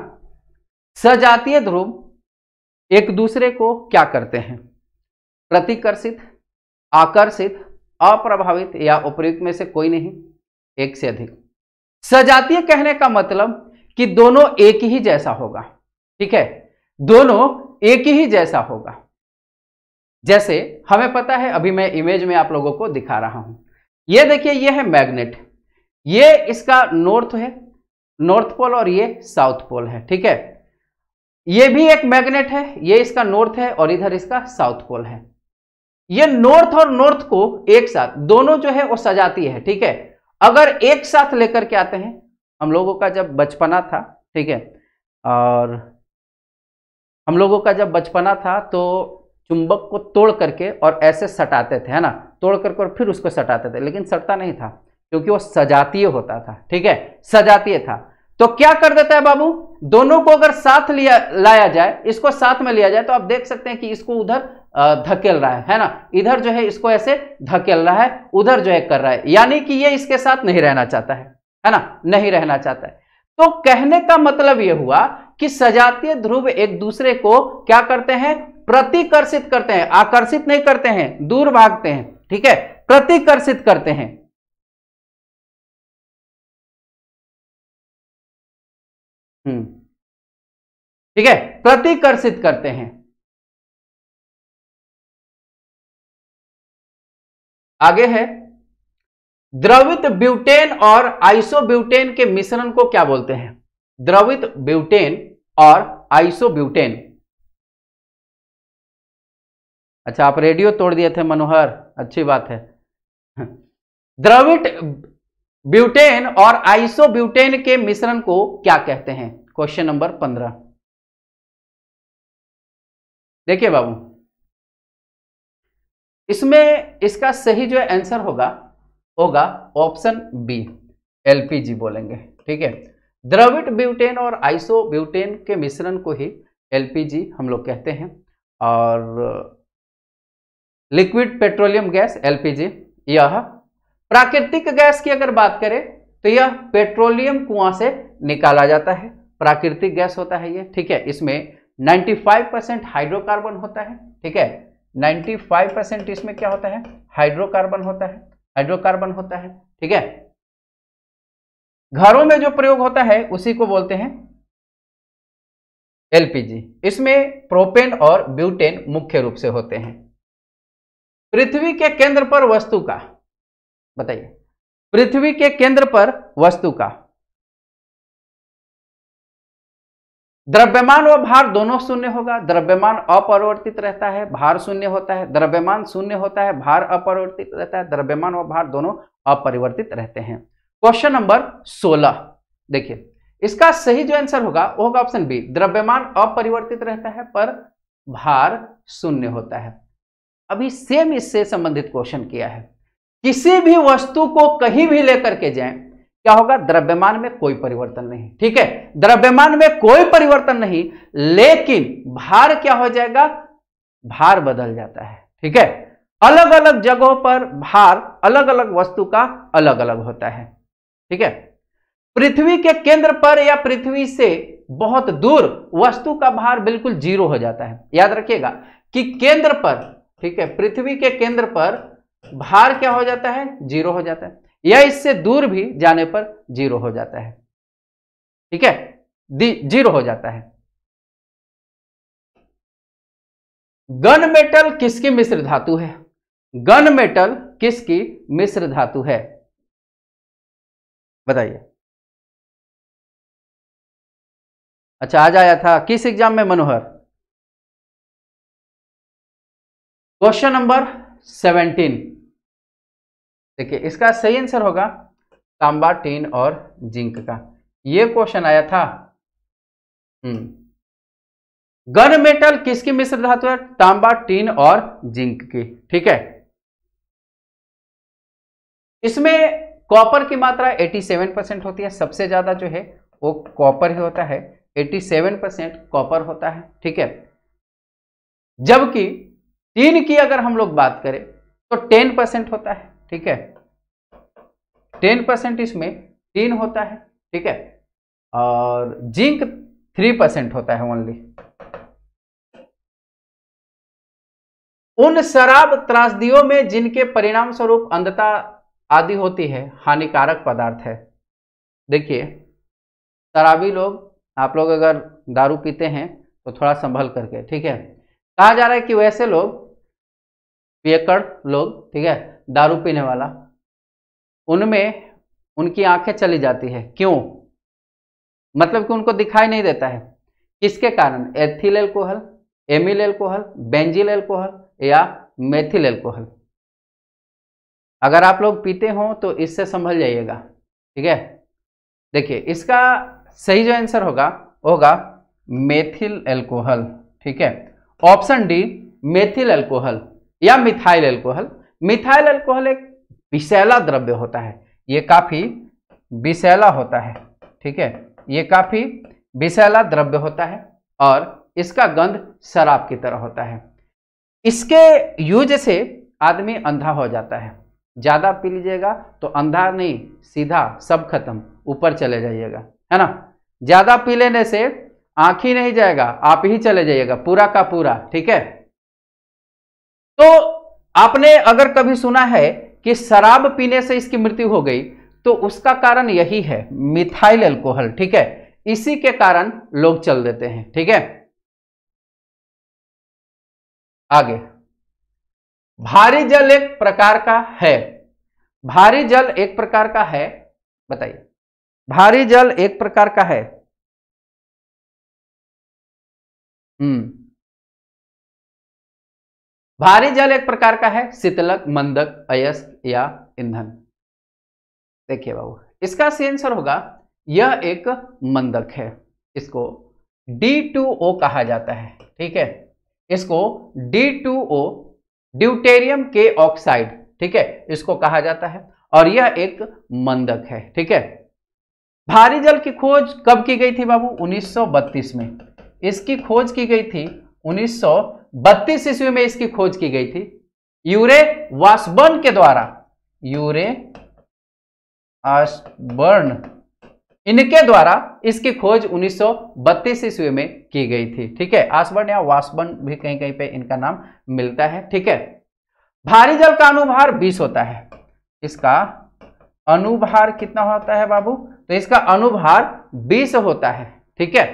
सजातीय ध्रुव तो एक दूसरे को क्या करते हैं प्रतिकर्षित आकर्षित अप्रभावित या उपयुक्त में से कोई नहीं एक से अधिक सजातीय कहने का मतलब कि दोनों एक ही जैसा होगा ठीक है दोनों एक ही जैसा होगा जैसे हमें पता है अभी मैं इमेज में आप लोगों को दिखा रहा हूं यह देखिए यह है मैग्नेट ये इसका नॉर्थ है नॉर्थ पोल और ये साउथ पोल है ठीक है ये भी एक मैग्नेट है ये इसका नॉर्थ है और इधर इसका साउथ पोल है ये नॉर्थ और नॉर्थ को एक साथ दोनों जो है वो सजाती है ठीक है अगर एक साथ लेकर के आते हैं हम लोगों का जब बचपना था ठीक है और हम लोगों का जब बचपना था तो चुंबक को तोड़ करके और ऐसे सटाते थे है ना तोड़ करके और फिर उसको सटाते थे लेकिन सटता नहीं था क्योंकि वो सजातीय होता था ठीक है सजातीय था तो क्या कर देता है बाबू दोनों को अगर साथ लिया लाया जाए इसको साथ में लिया जाए तो आप देख सकते हैं कि इसको उधर धकेल रहा है है ना इधर जो है इसको ऐसे धकेल रहा है उधर जो है कर रहा है यानी कि ये इसके साथ नहीं रहना चाहता है है ना नहीं रहना चाहता है तो कहने का मतलब यह हुआ कि सजातीय ध्रुव एक दूसरे को क्या करते हैं प्रतिकर्षित करते हैं आकर्षित नहीं करते हैं दूर भागते हैं ठीक है प्रतिकर्षित करते हैं हम्म। ठीक है प्रतिकर्षित करते हैं आगे है द्रवित ब्यूटेन और आइसोब्यूटेन के मिश्रण को क्या बोलते हैं द्रवित ब्यूटेन और आइसोब्यूटेन अच्छा आप रेडियो तोड़ दिए थे मनोहर अच्छी बात है द्रवित ब्यूटेन और आइसोब्यूटेन के मिश्रण को क्या कहते हैं क्वेश्चन नंबर पंद्रह देखिए बाबू इसमें इसका सही जो आंसर होगा होगा ऑप्शन बी एलपीजी बोलेंगे ठीक है द्रविड ब्यूटेन और आइसोब्यूटेन के मिश्रण को ही एलपीजी हम लोग कहते हैं और लिक्विड पेट्रोलियम गैस एलपीजी यह प्राकृतिक गैस की अगर बात करें तो यह पेट्रोलियम कुआं से निकाला जाता है प्राकृतिक गैस होता है यह ठीक है इसमें 95 परसेंट हाइड्रोकार्बन होता है ठीक है 95 परसेंट इसमें क्या होता है हाइड्रोकार्बन होता है हाइड्रोकार्बन होता है ठीक है घरों में जो प्रयोग होता है उसी को बोलते हैं एलपीजी इसमें प्रोपेन और ब्यूटेन मुख्य रूप से होते हैं पृथ्वी के केंद्र पर वस्तु का बताइए पृथ्वी के केंद्र पर वस्तु का द्रव्यमान व भार दोनों शून्य होगा द्रव्यमान अपरिवर्तित रहता है भार शून्य होता है द्रव्यमान शून्य होता है भार अपरिवर्तित रहता है द्रव्यमान व भार दोनों अपरिवर्तित रहते हैं क्वेश्चन नंबर 16 देखिए इसका सही जो आंसर होगा वो होगा ऑप्शन बी द्रव्यमान अपरिवर्तित रहता है पर भार शून्य होता है अभी सेम इससे संबंधित क्वेश्चन किया है किसी भी वस्तु को कहीं भी लेकर के जाएं क्या होगा द्रव्यमान में कोई परिवर्तन नहीं ठीक है द्रव्यमान में कोई परिवर्तन नहीं लेकिन भार क्या हो जाएगा भार बदल जाता है ठीक है अलग अलग जगहों पर भार अलग अलग वस्तु का अलग अलग होता है ठीक है पृथ्वी के केंद्र पर या पृथ्वी से बहुत दूर वस्तु का भार बिल्कुल जीरो हो जाता है याद रखिएगा कि केंद्र पर ठीक है पृथ्वी के केंद्र पर भार क्या हो जाता है जीरो हो जाता है या इससे दूर भी जाने पर जीरो हो जाता है ठीक है जीरो हो जाता है गन मेटल किसकी मिश्र धातु है गन मेटल किसकी मिश्र धातु है बताइए अच्छा आ जाया था किस एग्जाम में मनोहर क्वेश्चन नंबर सेवनटीन देखिए इसका सही आंसर होगा तांबा टीन और जिंक का ये क्वेश्चन आया था हम्म। गन मेटल किसकी मिश्र धातु है तांबा टीन और जिंक की ठीक है इसमें कॉपर की मात्रा 87 परसेंट होती है सबसे ज्यादा जो है वो कॉपर ही होता है 87 परसेंट कॉपर होता है ठीक है जबकि तीन की अगर हम लोग बात करें तो टेन परसेंट होता है ठीक है टेन परसेंट इसमें तीन होता है ठीक है और जिंक थ्री परसेंट होता है ओनली उन शराब त्रासदियों में जिनके परिणाम स्वरूप अंधता आदि होती है हानिकारक पदार्थ है देखिए शराबी लोग आप लोग अगर दारू पीते हैं तो थोड़ा संभल करके ठीक है कहा जा रहा है कि वैसे लोग पियकड़ लोग ठीक है दारू पीने वाला उनमें उनकी आंखें चली जाती है क्यों मतलब कि उनको दिखाई नहीं देता है किसके कारण ethyl alcohol amyl alcohol benzyl alcohol या मेथिल एल्कोहल अगर आप लोग पीते हो तो इससे संभल जाइएगा ठीक है देखिए इसका सही जो आंसर होगा होगा मेथिल एल्कोहल ठीक है ऑप्शन डी मेथिल एल्कोहल या मिथाइल अल्कोहल मिथाइल अल्कोहल एक विषैला द्रव्य होता है ये काफ़ी विषैला होता है ठीक है ये काफ़ी विषैला द्रव्य होता है और इसका गंध शराब की तरह होता है इसके यूज से आदमी अंधा हो जाता है ज़्यादा पी लीजिएगा तो अंधा नहीं सीधा सब खत्म ऊपर चले जाइएगा है ना ज़्यादा पी लेने से आंख ही नहीं जाएगा आप ही चले जाइएगा पूरा का पूरा ठीक है तो आपने अगर कभी सुना है कि शराब पीने से इसकी मृत्यु हो गई तो उसका कारण यही है मिथाइल एल्कोहल ठीक है इसी के कारण लोग चल देते हैं ठीक है आगे भारी जल एक प्रकार का है भारी जल एक प्रकार का है बताइए भारी जल एक प्रकार का है हम्म भारी जल एक प्रकार का है शीतलक मंदक अयस्क या ईंधन देखिए बाबू इसका सी आंसर होगा यह एक मंदक है इसको ओ कहा जाता है ठीक है इसको ओ ड्यूटेरियम के ऑक्साइड ठीक है इसको कहा जाता है और यह एक मंदक है ठीक है भारी जल की खोज कब की गई थी बाबू 1932 में इसकी खोज की गई थी बत्तीस ईस्वी में इसकी खोज की गई थी यूरे वासबर्न के द्वारा यूरे आसबर्न इनके द्वारा इसकी खोज 1932 ईस्वी में की गई थी ठीक है आसबर्न या वासबर्न भी कहीं कहीं पे इनका नाम मिलता है ठीक है भारी जल का अनुभार 20 होता है इसका अनुभार कितना होता है बाबू तो इसका अनुभार 20 होता है ठीक है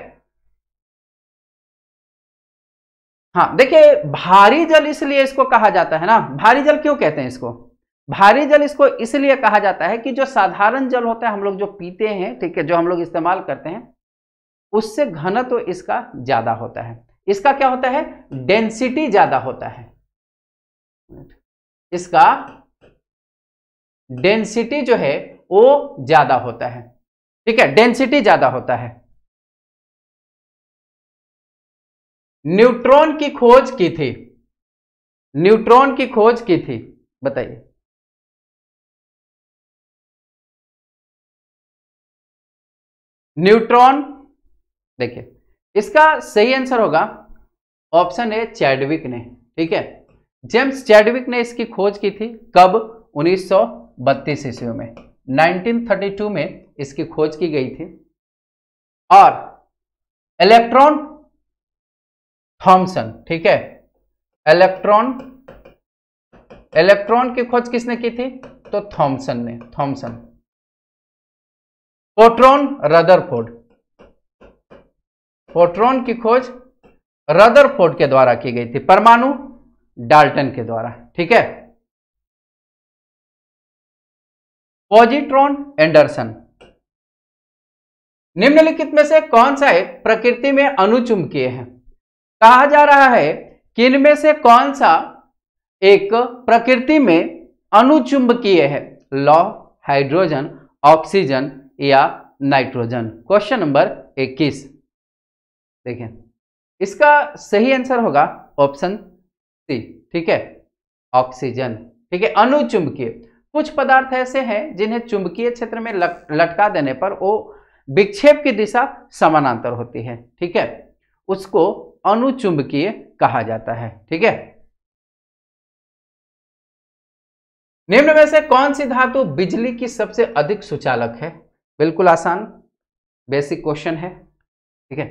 हाँ देखिए भारी जल इसलिए इसको कहा जाता है ना भारी जल क्यों कहते हैं इसको भारी जल इसको इसलिए कहा जाता है कि जो साधारण जल होता है हम लोग जो पीते हैं ठीक है जो हम लोग इस्तेमाल करते हैं उससे घनत्व तो इसका ज्यादा होता है इसका क्या होता है डेंसिटी ज्यादा होता है इसका डेंसिटी जो है वो ज्यादा होता है ठीक है डेंसिटी ज्यादा होता है न्यूट्रॉन की खोज की थी न्यूट्रॉन की खोज की थी बताइए न्यूट्रॉन देखिए इसका सही आंसर होगा ऑप्शन ए चैडविक ने ठीक है जेम्स चैडविक ने इसकी खोज की थी कब 1932 ईस्वी में 1932 में इसकी खोज की गई थी और इलेक्ट्रॉन थॉम्सन ठीक है इलेक्ट्रॉन इलेक्ट्रॉन की खोज किसने की थी तो थॉम्सन ने थॉम्सन पोट्रॉन रदरफोर्ड पोट्रॉन की खोज रदरफोर्ड के द्वारा की गई थी परमाणु डाल्टन के द्वारा ठीक है पॉजिट्रॉन एंडरसन निम्नलिखित में से कौन सा है प्रकृति में अनुचुंबकीय है कहा जा रहा है कि इनमें से कौन सा एक प्रकृति में अनुचुंबकीय है लॉ हाइड्रोजन ऑक्सीजन या नाइट्रोजन क्वेश्चन नंबर 21 देखें इसका सही आंसर होगा ऑप्शन सी ठीक है ऑक्सीजन ठीक है अनुचुंबकीय कुछ पदार्थ ऐसे हैं जिन्हें चुंबकीय क्षेत्र में लटका देने पर वो विक्षेप की दिशा समानांतर होती है ठीक है उसको अनुचुंबकीय कहा जाता है ठीक है निम्न में से कौन सी धातु बिजली की सबसे अधिक सुचालक है बिल्कुल आसान बेसिक क्वेश्चन है ठीक है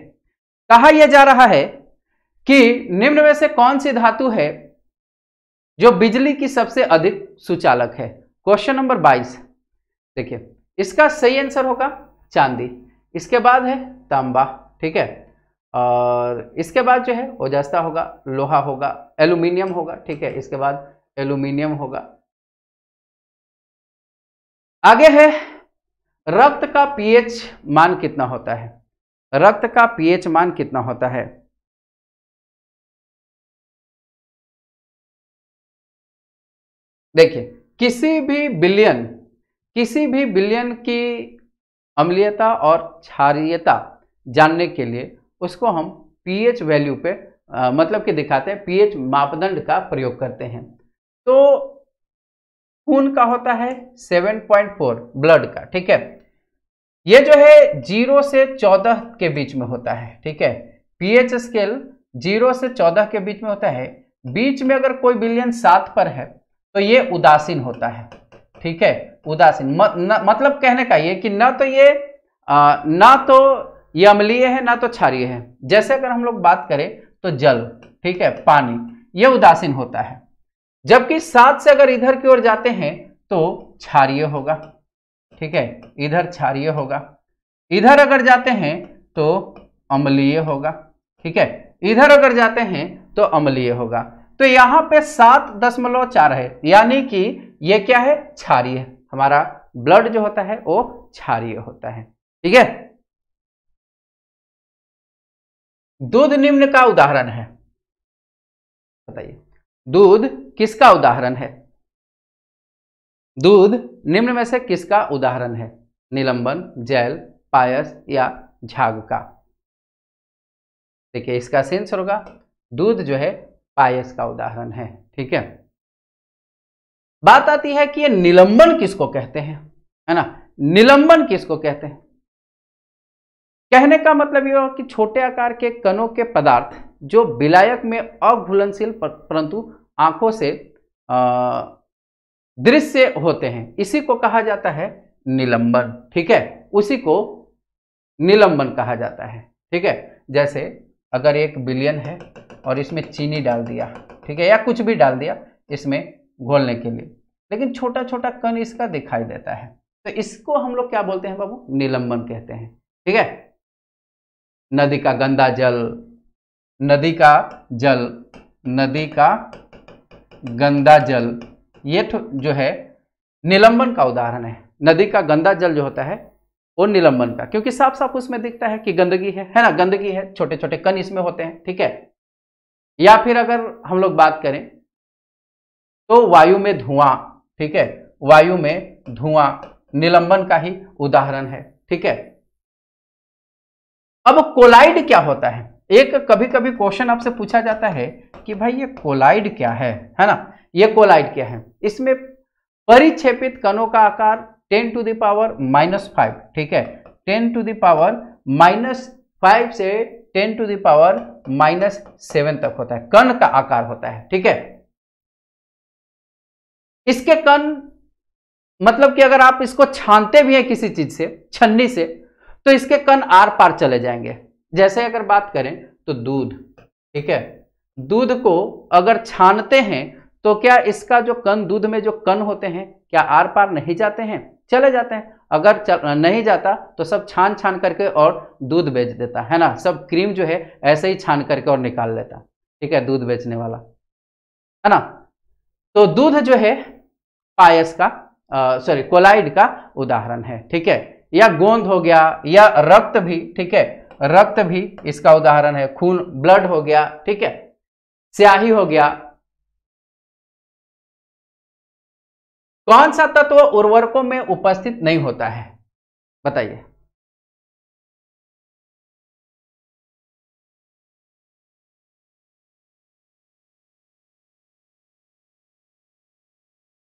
कहा यह जा रहा है कि निम्न में से कौन सी धातु है जो बिजली की सबसे अधिक सुचालक है क्वेश्चन नंबर 22 देखिए इसका सही आंसर होगा चांदी इसके बाद है तांबा ठीक है और इसके बाद जो है ओजस्ता होगा लोहा होगा एल्यूमिनियम होगा ठीक है इसके बाद एल्यूमिनियम होगा आगे है रक्त का पीएच मान कितना होता है रक्त का पीएच मान कितना होता है देखिए किसी भी बिलियन किसी भी बिलियन की अम्लीयता और क्षारियता जानने के लिए उसको हम पीएच वैल्यू पे आ, मतलब कि दिखाते हैं पीएच मापदंड का प्रयोग करते हैं तो खून का होता है 7.4 ब्लड का ठीक है ये जो है जीरो से चौदह के बीच में होता है ठीक है पीएच स्केल जीरो से चौदह के बीच में होता है बीच में अगर कोई बिलियन सात पर है तो ये उदासीन होता है ठीक है उदासीन म, न, मतलब कहने का ये कि ना तो ये आ, ना तो ये अम्लीय है ना तो क्षारिय है जैसे अगर हम लोग बात करें तो जल ठीक है पानी ये उदासीन होता है जबकि सात से अगर इधर की ओर जाते हैं तो क्षारिय होगा ठीक है इधर क्षारिय होगा इधर अगर जाते हैं तो अम्लीय होगा ठीक है इधर अगर जाते हैं तो अम्लीय होगा तो यहां पे सात दशमलव चार है यानी कि ये क्या है क्षारिय हमारा ब्लड जो होता है वो क्षारिय होता है ठीक है दूध निम्न का उदाहरण है बताइए दूध किसका उदाहरण है दूध निम्न में से किसका उदाहरण है निलंबन जैल पायस या झाग का देखिए इसका सेंसर होगा दूध जो है पायस का उदाहरण है ठीक है बात आती है कि ये निलंबन किसको कहते हैं है ना निलंबन किसको कहते हैं कहने का मतलब यह कि छोटे आकार के कणों के पदार्थ जो विलायक में अघुलनशील परंतु आंखों से दृश्य होते हैं इसी को कहा जाता है निलंबन ठीक है उसी को निलंबन कहा जाता है ठीक है जैसे अगर एक बिलियन है और इसमें चीनी डाल दिया ठीक है या कुछ भी डाल दिया इसमें घोलने के लिए लेकिन छोटा छोटा कण इसका दिखाई देता है तो इसको हम लोग क्या बोलते हैं बाबू निलंबन कहते हैं ठीक है नदी का गंदा जल नदी का जल नदी का गंदा जल ये जो है निलंबन का उदाहरण है नदी का गंदा जल जो होता है वो निलंबन का क्योंकि साफ साफ उसमें दिखता है कि गंदगी है है ना गंदगी है छोटे छोटे कण इसमें होते हैं ठीक है या फिर अगर हम लोग बात करें तो वायु में धुआं ठीक है वायु में धुआं निलंबन का ही उदाहरण है ठीक है अब कोलाइड क्या होता है एक कभी कभी क्वेश्चन आपसे पूछा जाता है कि भाई ये कोलाइड क्या है है ना ये कोलाइड क्या है इसमें परिक्षेपित कणों का आकार 10 टू पावर माइनस फाइव ठीक है 10 टू पावर माइनस फाइव से 10 टू दावर माइनस सेवन तक होता है कण का आकार होता है ठीक है इसके कण मतलब कि अगर आप इसको छानते भी हैं किसी चीज से छन्नी से तो इसके कण आर पार चले जाएंगे जैसे अगर बात करें तो दूध ठीक है दूध को अगर छानते हैं तो क्या इसका जो कण दूध में जो कण होते हैं क्या आर पार नहीं जाते हैं चले जाते हैं अगर चल, नहीं जाता तो सब छान छान करके और दूध बेच देता है ना सब क्रीम जो है ऐसे ही छान करके और निकाल लेता ठीक है दूध बेचने वाला है ना तो दूध जो है पायस का सॉरी कोलाइड का उदाहरण है ठीक है या गोंद हो गया या रक्त भी ठीक है रक्त भी इसका उदाहरण है खून ब्लड हो गया ठीक है स्याही हो गया कौन सा तत्व उर्वरकों में उपस्थित नहीं होता है बताइए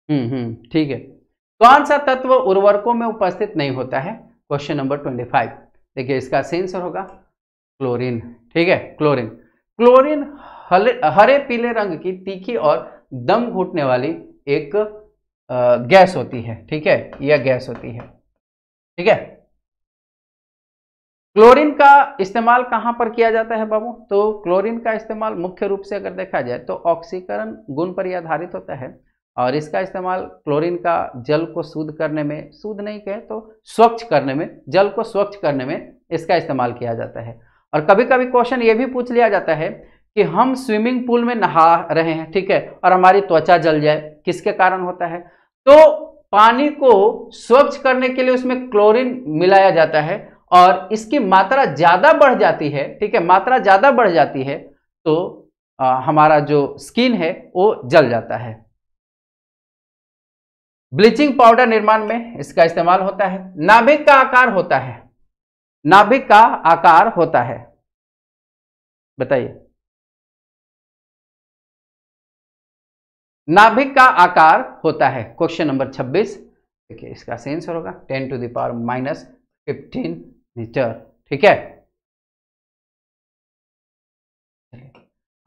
हम्म हम्म ठीक है कौन तो सा तत्व उर्वरकों में उपस्थित नहीं होता है क्वेश्चन नंबर ट्वेंटी फाइव देखिए इसका सेंसर होगा क्लोरीन ठीक है क्लोरीन क्लोरीन हरे पीले रंग की तीखी और दम घुटने वाली एक गैस होती है ठीक है यह गैस होती है ठीक है क्लोरीन का इस्तेमाल कहां पर किया जाता है बाबू तो क्लोरीन का इस्तेमाल मुख्य रूप से अगर देखा जाए तो ऑक्सीकरण गुण पर आधारित होता है और इसका इस्तेमाल क्लोरीन का जल को शुद्ध करने में शुद्ध नहीं कहें तो स्वच्छ करने में जल को स्वच्छ करने में इसका इस्तेमाल किया जाता है और कभी कभी क्वेश्चन ये भी पूछ लिया जाता है कि हम स्विमिंग पूल में नहा रहे हैं ठीक है और हमारी त्वचा जल जाए किसके कारण होता है तो पानी को स्वच्छ करने के लिए उसमें क्लोरीन मिलाया जाता है और इसकी मात्रा ज़्यादा बढ़ जाती है ठीक है मात्रा ज़्यादा बढ़ जाती है तो आ, हमारा जो स्किन है वो जल जाता है ब्लीचिंग पाउडर निर्माण में इसका इस्तेमाल होता है नाभिक का आकार होता है नाभिक का आकार होता है बताइए नाभिक का आकार होता है क्वेश्चन नंबर 26 देखिए इसका सेंसर होगा 10 to the power minus fifteen metre ठीक है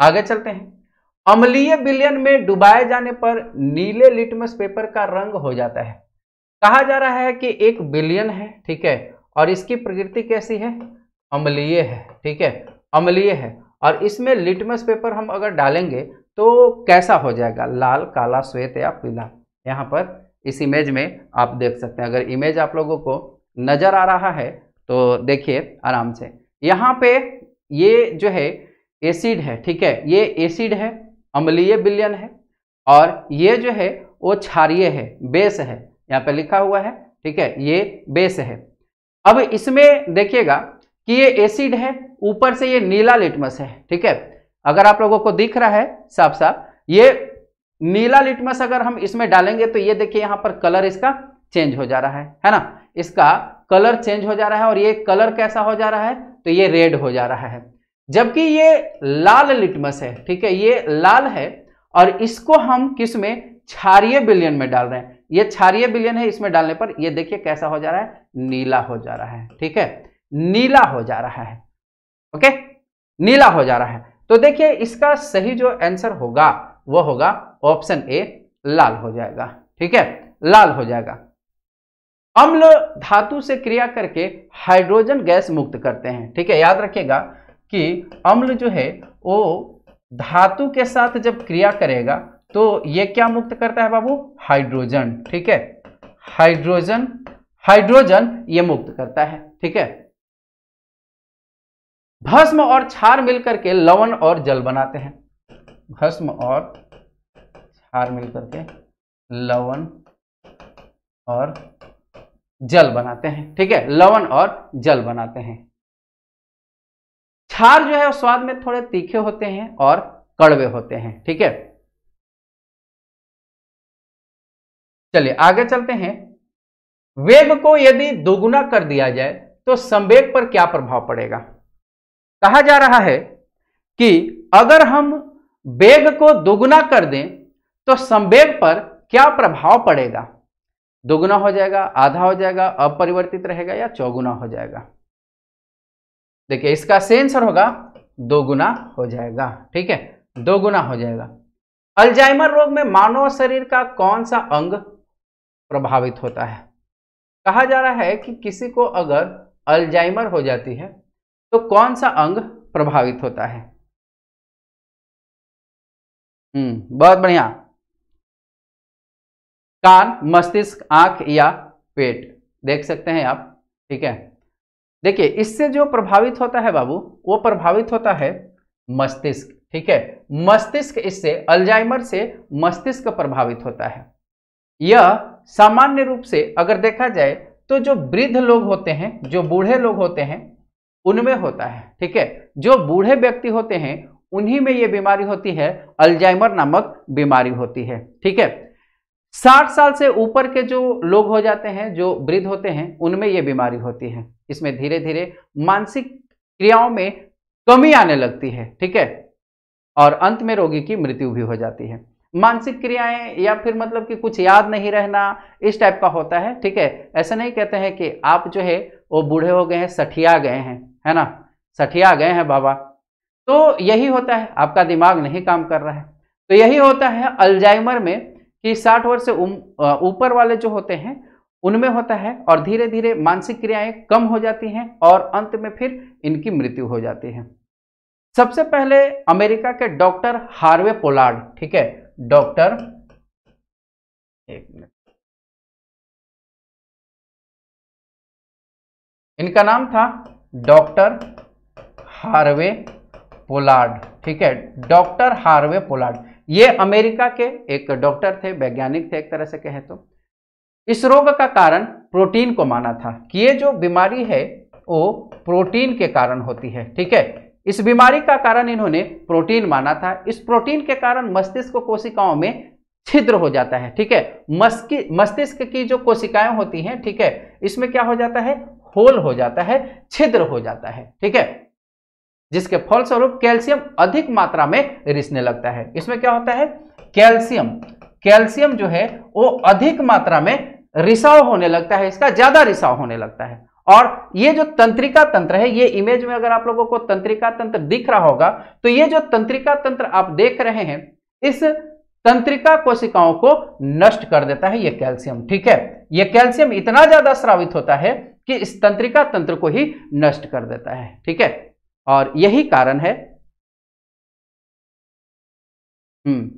आगे चलते हैं अम्लीय बिलियन में डुबाए जाने पर नीले लिटमस पेपर का रंग हो जाता है कहा जा रहा है कि एक बिलियन है ठीक है और इसकी प्रकृति कैसी है अम्लीय है ठीक है अम्लीय है और इसमें लिटमस पेपर हम अगर डालेंगे तो कैसा हो जाएगा लाल काला श्वेत या पीला यहाँ पर इस इमेज में आप देख सकते हैं अगर इमेज आप लोगों को नज़र आ रहा है तो देखिए आराम से यहाँ पे ये जो है एसिड है ठीक है ये एसिड है अम्लीय विलयन है और ये जो है वो क्षारीय है बेस है यहाँ पे लिखा हुआ है ठीक है ये बेस है अब इसमें देखिएगा कि ये एसिड है ऊपर से ये नीला लिटमस है ठीक है अगर आप लोगों को दिख रहा है साफ साफ ये नीला लिटमस अगर हम इसमें डालेंगे तो ये देखिए यहाँ पर कलर इसका चेंज हो जा रहा है है ना इसका कलर चेंज हो जा रहा है और ये कलर कैसा हो जा रहा है तो ये रेड हो जा रहा है जबकि ये लाल लिटमस है ठीक है ये लाल है और इसको हम किस में क्षारिय बिलियन में डाल रहे हैं ये क्षारिय बिलियन है इसमें डालने पर ये देखिए कैसा हो जा रहा है नीला हो जा रहा है ठीक है नीला हो जा रहा है ओके नीला हो जा रहा है तो देखिए इसका सही जो आंसर होगा वो होगा ऑप्शन ए लाल हो जाएगा ठीक है लाल हो जाएगा अम्ल धातु से क्रिया करके हाइड्रोजन गैस मुक्त करते हैं ठीक है याद रखिएगा कि अम्ल जो है वो धातु के साथ जब क्रिया करेगा तो ये क्या मुक्त करता है बाबू हाइड्रोजन ठीक है हाइड्रोजन हाइड्रोजन ये मुक्त करता है ठीक है भस्म और क्षार मिलकर के लवण और जल बनाते हैं भस्म और छार मिलकर के लवण और जल बनाते हैं ठीक है लवण और जल बनाते हैं क्षार जो है स्वाद में थोड़े तीखे होते हैं और कड़वे होते हैं ठीक है चलिए आगे चलते हैं वेग को यदि दोगुना कर दिया जाए तो संवेग पर क्या प्रभाव पड़ेगा कहा जा रहा है कि अगर हम वेग को दोगुना कर दें तो संवेग पर क्या प्रभाव पड़ेगा दोगुना हो जाएगा आधा हो जाएगा अपरिवर्तित रहेगा या चौगुना हो जाएगा देखिए इसका से आंसर होगा दो गुना हो जाएगा ठीक है दो गुना हो जाएगा अल्जाइमर रोग में मानव शरीर का कौन सा अंग प्रभावित होता है कहा जा रहा है कि किसी को अगर अल्जाइमर हो जाती है तो कौन सा अंग प्रभावित होता है हम्म बहुत बढ़िया कान मस्तिष्क आंख या पेट देख सकते हैं आप ठीक है देखिए इससे जो प्रभावित होता है बाबू वो प्रभावित होता है मस्तिष्क ठीक है मस्तिष्क इससे अल्जाइमर से मस्तिष्क प्रभावित होता है यह सामान्य रूप से अगर देखा जाए तो जो वृद्ध लोग होते हैं जो बूढ़े लोग होते हैं उनमें होता है ठीक है जो बूढ़े व्यक्ति होते हैं उन्हीं में यह बीमारी होती है अल्जाइमर नामक बीमारी होती है ठीक है साठ साल से ऊपर के जो लोग हो जाते हैं जो वृद्ध होते हैं उनमें यह बीमारी होती है इसमें धीरे धीरे मानसिक क्रियाओं में कमी आने लगती है ठीक है और अंत में रोगी की मृत्यु भी हो जाती है मानसिक क्रियाएं या फिर मतलब कि कुछ याद नहीं रहना इस टाइप का होता है ठीक है ऐसा नहीं कहते हैं कि आप जो है वो बूढ़े हो गए हैं सठिया गए हैं है ना सठिया गए हैं बाबा तो यही होता है आपका दिमाग नहीं काम कर रहा है तो यही होता है अल्जाइमर में कि साठ वर्ष से ऊपर वाले जो होते हैं उनमें होता है और धीरे धीरे मानसिक क्रियाएं कम हो जाती हैं और अंत में फिर इनकी मृत्यु हो जाती है सबसे पहले अमेरिका के डॉक्टर हार्वे पोलार्ड ठीक है डॉक्टर एक मिनट इनका नाम था डॉक्टर हार्वे पोलार्ड ठीक है डॉक्टर हार्वे पोलार्ड ये अमेरिका के एक डॉक्टर थे वैज्ञानिक थे एक तरह से कहें तो इस रोग का कारण प्रोटीन को माना था कि ये जो बीमारी है वो प्रोटीन के कारण होती है ठीक है इस बीमारी का कारण इन्होंने प्रोटीन माना था इस प्रोटीन के कारण मस्तिष्क कोशिकाओं में छिद्र हो जाता है ठीक है मस्तिष्क की जो कोशिकाएं होती हैं ठीक है इसमें क्या हो जाता है होल हो जाता है छिद्र हो जाता है ठीक है जिसके फलस्वरूप कैल्शियम अधिक मात्रा में रिसने लगता है इसमें क्या होता है कैल्शियम कैल्शियम जो है वो अधिक मात्रा में रिसाव होने लगता है इसका ज्यादा रिसाव होने लगता है और ये जो तंत्रिका तंत्र है ये इमेज में अगर आप लोगों को तंत्रिका तंत्र दिख रहा होगा तो ये जो तंत्रिका तंत्र आप देख रहे हैं इस तंत्रिका कोशिकाओं को नष्ट कर देता है ये कैल्शियम ठीक है ये कैल्शियम इतना ज्यादा श्रावित होता है कि इस तंत्रिका तंत्र को ही नष्ट कर देता है ठीक है और यही कारण है हम्म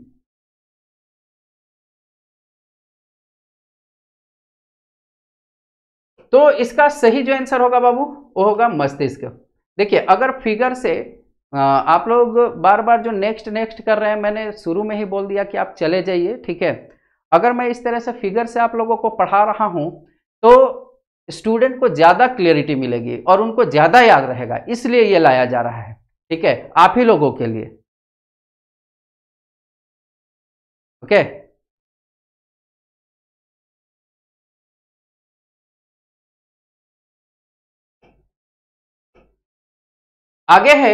तो इसका सही जो आंसर होगा बाबू वो होगा मस्तिष्क देखिए अगर फिगर से आप लोग बार बार जो नेक्स्ट नेक्स्ट कर रहे हैं मैंने शुरू में ही बोल दिया कि आप चले जाइए ठीक है अगर मैं इस तरह से फिगर से आप लोगों को पढ़ा रहा हूं तो स्टूडेंट को ज़्यादा क्लियरिटी मिलेगी और उनको ज़्यादा याद रहेगा इसलिए ये लाया जा रहा है ठीक है आप ही लोगों के लिए ओके आगे है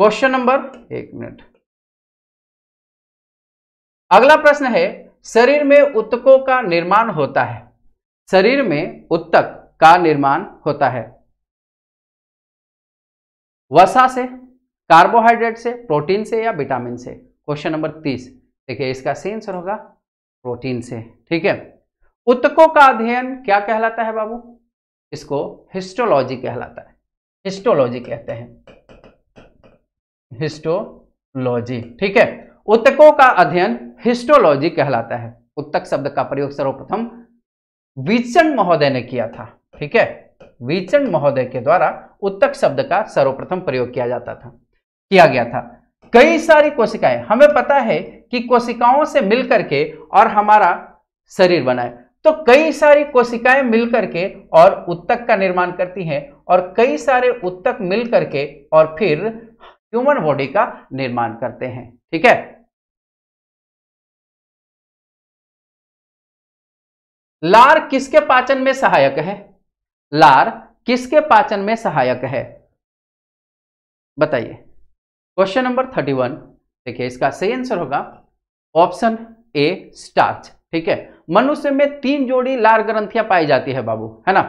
क्वेश्चन नंबर एक मिनट अगला प्रश्न है शरीर में उत्तकों का निर्माण होता है शरीर में उत्तक का निर्माण होता है वसा से कार्बोहाइड्रेट से प्रोटीन से या विटामिन से क्वेश्चन नंबर तीस देखिए इसका सही आंसर होगा प्रोटीन से ठीक है उत्तकों का अध्ययन क्या कहलाता है बाबू इसको हिस्टोलॉजी कहलाता है हिस्टोलॉजी कहते हैं हिस्टोलॉजी ठीक है उत्तकों का अध्ययन हिस्टोलॉजी कहलाता है उत्तक शब्द का प्रयोग सर्वप्रथम विचन महोदय ने किया था ठीक है विचन महोदय के द्वारा उत्तक शब्द का सर्वप्रथम प्रयोग किया जाता था किया गया था कई सारी कोशिकाएं हमें पता है कि कोशिकाओं से मिलकर के और हमारा शरीर बनाए तो कई सारी कोशिकाएं मिलकर के और उत्तक का निर्माण करती हैं और कई सारे उत्तक मिलकर के और फिर ह्यूमन बॉडी का निर्माण करते हैं ठीक है लार किसके पाचन में सहायक है लार किसके पाचन में सहायक है बताइए क्वेश्चन नंबर थर्टी वन देखिए इसका सही आंसर होगा ऑप्शन ए स्टार्च ठीक है मनुष्य में तीन जोड़ी लार ग्रंथियां पाई जाती है बाबू है ना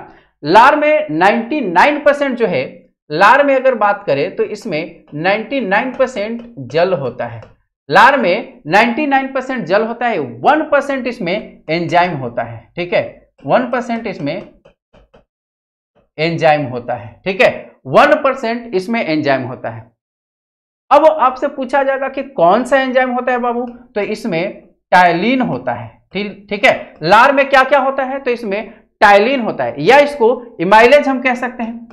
लार में 99 परसेंट जो है लार में अगर बात करें तो इसमें 99 परसेंट जल होता है लार में 99% जल होता है 1% इसमें एंजाइम होता है ठीक है 1% इसमें एंजाइम होता है ठीक है 1% इसमें एंजाइम होता है अब आपसे पूछा जाएगा कि कौन सा एंजाइम होता है बाबू तो इसमें टाइलिन होता है ठीक ठीक है लार में क्या क्या होता है तो इसमें टाइलिन होता है या इसको इमाइलेज हम कह सकते हैं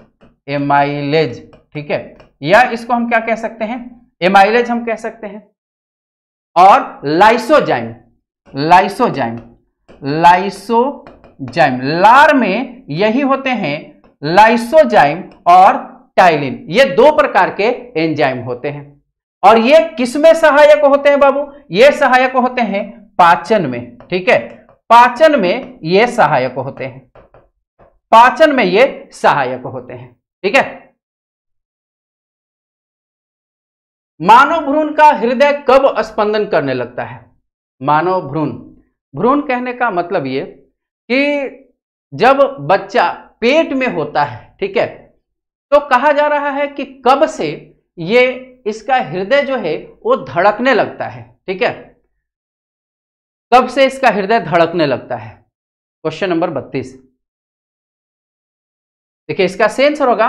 एमाइलेज ठीक है या इसको हम क्या कह सकते हैं एमाइलेज हम कह सकते हैं और लाइसोजाइम लाइसोजाइम लाइसोजाइम लार में यही होते हैं लाइसोजाइम और टाइलिन ये दो प्रकार के एंजाइम होते हैं और ये किस में सहायक होते हैं बाबू ये सहायक होते हैं पाचन में ठीक है पाचन में ये सहायक होते हैं पाचन में ये सहायक होते हैं ठीक है मानव भ्रूण का हृदय कब स्पंदन करने लगता है मानव भ्रूण भ्रूण कहने का मतलब ये कि जब बच्चा पेट में होता है ठीक है तो कहा जा रहा है कि कब से ये इसका हृदय जो है वो धड़कने लगता है ठीक है कब से इसका हृदय धड़कने लगता है क्वेश्चन नंबर बत्तीस देखिए इसका सेंसर होगा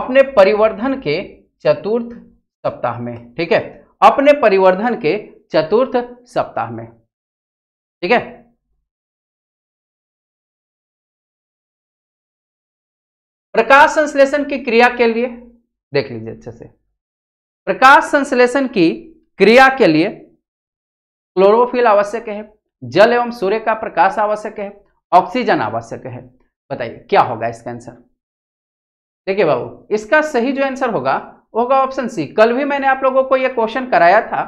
अपने परिवर्धन के चतुर्थ सप्ताह में ठीक है अपने परिवर्धन के चतुर्थ सप्ताह में ठीक है प्रकाश संश्लेषण की क्रिया के लिए देख लीजिए अच्छे से प्रकाश संश्लेषण की क्रिया के लिए क्लोरोफिल आवश्यक है जल एवं सूर्य का प्रकाश आवश्यक है ऑक्सीजन आवश्यक है बताइए क्या होगा इसका आंसर देखिए बाबू इसका सही जो आंसर होगा होगा ऑप्शन सी कल भी मैंने आप लोगों को यह क्वेश्चन कराया था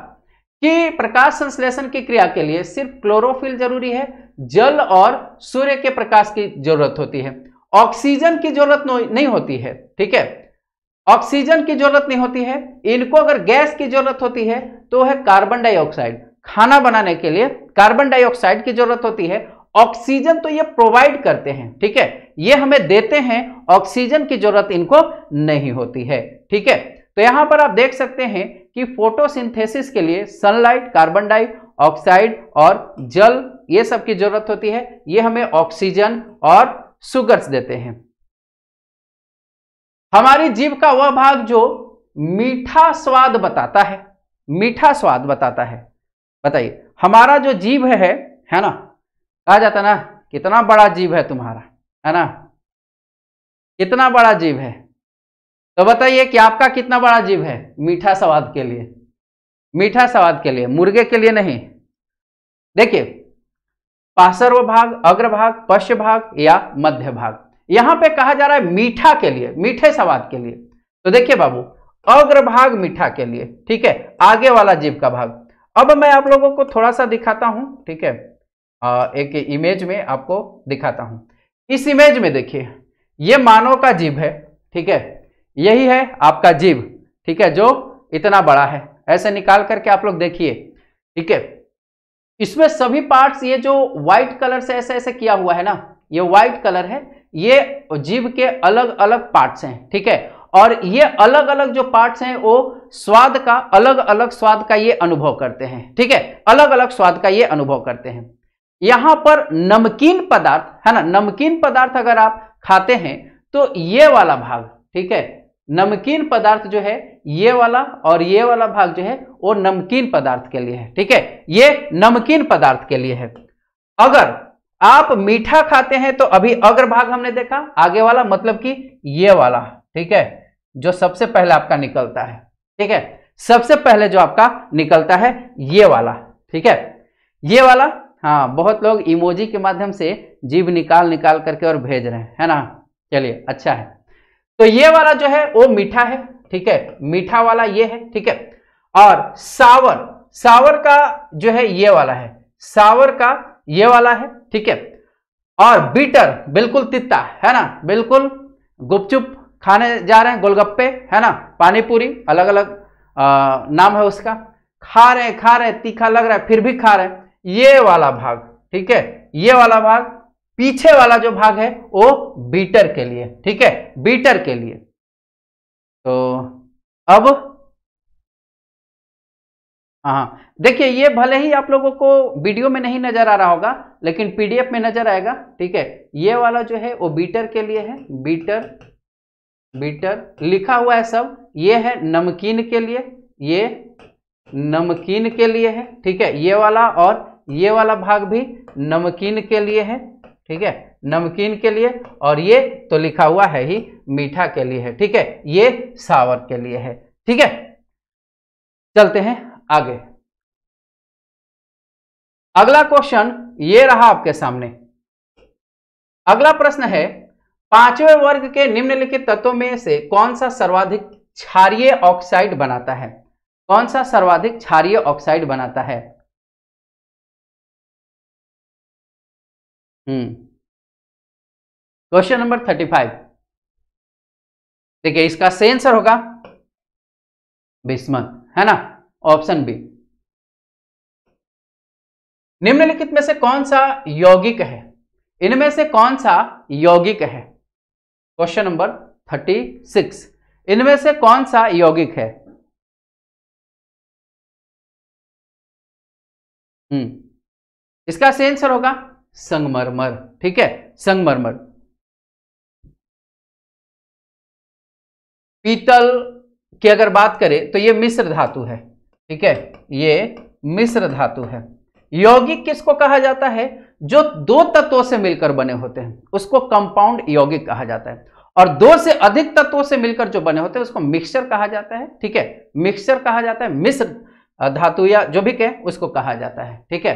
कि प्रकाश संश्लेषण की क्रिया के लिए सिर्फ क्लोरोफिल जरूरी है जल और सूर्य के प्रकाश की जरूरत होती है ऑक्सीजन की जरूरत नहीं होती है ठीक है ऑक्सीजन की जरूरत नहीं होती है इनको अगर गैस की जरूरत होती है तो है कार्बन डाइऑक्साइड खाना बनाने के लिए कार्बन डाइऑक्साइड की जरूरत होती है ऑक्सीजन तो ये प्रोवाइड करते हैं ठीक है ये हमें देते हैं ऑक्सीजन की जरूरत इनको नहीं होती है ठीक है तो यहां पर आप देख सकते हैं कि फोटोसिंथेसिस के लिए सनलाइट कार्बन डाइऑक्साइड और जल ये सब की जरूरत होती है ये हमें ऑक्सीजन और सुगर्स देते हैं हमारी जीव का वह भाग जो मीठा स्वाद बताता है मीठा स्वाद बताता है बताइए हमारा जो जीव है है ना कहा जाता ना कितना बड़ा जीव है तुम्हारा है ना कितना बड़ा जीव है तो बताइए कि आपका कितना बड़ा जीव है मीठा स्वाद के लिए मीठा स्वाद के लिए मुर्गे के लिए नहीं देखिए पासर्व भाग अग्रभाग पश्च भाग या मध्य भाग यहां पे कहा जा रहा है मीठा के लिए मीठे स्वाद के लिए तो देखिए बाबू अग्रभाग मीठा के लिए ठीक है आगे वाला जीव का भाग अब मैं आप लोगों को थोड़ा सा दिखाता हूं ठीक है एक इमेज में आपको दिखाता हूं इस इमेज में देखिए ये मानव का जीव है ठीक है यही है आपका जीव ठीक है जो इतना बड़ा है ऐसे निकाल करके आप लोग देखिए ठीक है इसमें सभी पार्ट्स ये जो व्हाइट कलर से ऐसे ऐसे किया हुआ है ना ये व्हाइट कलर है ये जीव के अलग अलग पार्ट्स हैं ठीक है और ये अलग अलग जो पार्ट्स हैं वो स्वाद का अलग अलग स्वाद का ये अनुभव करते हैं ठीक है अलग अलग स्वाद का ये अनुभव करते हैं यहां पर नमकीन पदार्थ है ना नमकीन पदार्थ अगर आप खाते हैं तो ये वाला भाग ठीक है नमकीन पदार्थ जो है ये वाला और ये वाला भाग जो है वो नमकीन पदार्थ के लिए है ठीक है ये नमकीन पदार्थ के लिए है अगर आप मीठा खाते हैं तो अभी अग्र भाग हमने देखा आगे वाला मतलब कि ये वाला ठीक है जो सबसे पहले आपका निकलता है ठीक है सबसे पहले जो आपका निकलता है ये वाला ठीक है ये वाला हाँ बहुत लोग इमोजी के माध्यम से जीव निकाल निकाल करके और भेज रहे हैं है ना चलिए अच्छा है तो ये वाला जो है वो मीठा है ठीक है मीठा वाला ये है ठीक है और सावर सावर का जो है ये वाला है सावर का ये वाला है ठीक है और बीटर बिल्कुल तित्ता है ना बिल्कुल गुपचुप खाने जा रहे हैं गोलगप्पे है ना पानीपुरी अलग अलग आ, नाम है उसका खा रहे हैं खा रहे हैं तीखा लग रहा है फिर भी खा रहे हैं ये वाला भाग ठीक है ये वाला भाग पीछे वाला जो भाग है वो बीटर के लिए ठीक है बीटर के लिए तो अब हाँ देखिए ये भले ही आप लोगों को वीडियो में नहीं नजर आ रहा होगा लेकिन पीडीएफ में नजर आएगा ठीक है ये वाला जो है वो बीटर के लिए है बीटर बीटर लिखा हुआ है सब ये है नमकीन के लिए ये नमकीन के लिए है ठीक है ये वाला और ये वाला भाग भी नमकीन के लिए है ठीक है नमकीन के लिए और ये तो लिखा हुआ है ही मीठा के लिए है ठीक है ये सावर के लिए है ठीक है चलते हैं आगे अगला क्वेश्चन ये रहा आपके सामने अगला प्रश्न है पांचवें वर्ग के निम्नलिखित तत्वों में से कौन सा सर्वाधिक क्षारीय ऑक्साइड बनाता है कौन सा सर्वाधिक क्षारीय ऑक्साइड बनाता है क्वेश्चन नंबर थर्टी फाइव देखिए इसका सही आंसर होगा बिस्मत है ना ऑप्शन बी निम्नलिखित में से कौन सा यौगिक है इनमें से कौन सा यौगिक है क्वेश्चन नंबर थर्टी सिक्स इनमें से कौन सा यौगिक है हम्म इसका सही आंसर होगा संगमरमर ठीक है संगमरमर पीतल की अगर बात करें तो ये मिश्र धातु है ठीक है ये मिश्र धातु है यौगिक किसको कहा जाता है जो दो तत्वों से मिलकर बने होते हैं उसको कंपाउंड यौगिक कहा जाता है और दो से अधिक तत्वों से मिलकर जो बने होते हैं उसको मिक्सचर कहा जाता है ठीक है मिक्सचर कहा जाता है मिश्र धातु या जो भी कहे उसको कहा जाता है ठीक है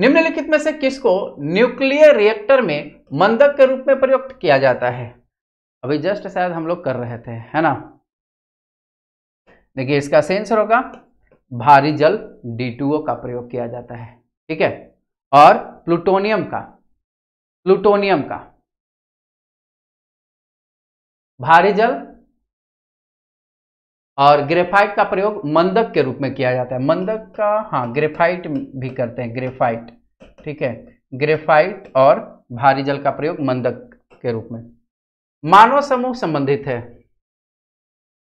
निम्नलिखित में से किसको न्यूक्लियर रिएक्टर में मंदक के रूप में प्रयुक्त किया जाता है अभी जस्ट शायद हम लोग कर रहे थे है ना देखिए इसका सेंसर होगा भारी जल डी का प्रयोग किया जाता है ठीक है और प्लूटोनियम का प्लूटोनियम का भारी जल और ग्रेफाइट का प्रयोग मंदक के रूप में किया जाता है मंदक का हाँ ग्रेफाइट भी करते हैं ग्रेफाइट ठीक है ग्रेफाइट और भारी जल का प्रयोग मंदक के रूप में मानव समूह संबंधित है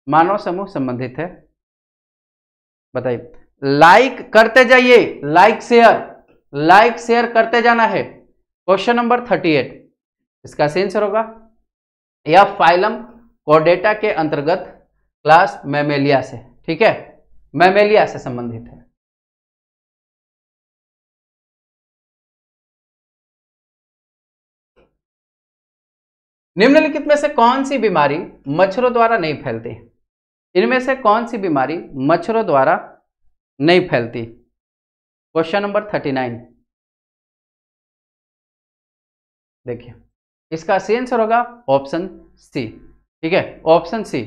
मानव समूह संबंधित है बताइए लाइक करते जाइए लाइक शेयर लाइक शेयर करते जाना है क्वेश्चन नंबर थर्टी एट इसका सेंसर होगा यह फाइलम कोडेटा के अंतर्गत क्लास मैमेलिया से ठीक है मैमेलिया से संबंधित है निम्नलिखित में से कौन सी बीमारी मच्छरों द्वारा नहीं फैलती इनमें से कौन सी बीमारी मच्छरों द्वारा नहीं फैलती क्वेश्चन नंबर थर्टी नाइन देखिए इसका सी आंसर होगा ऑप्शन सी ठीक है ऑप्शन सी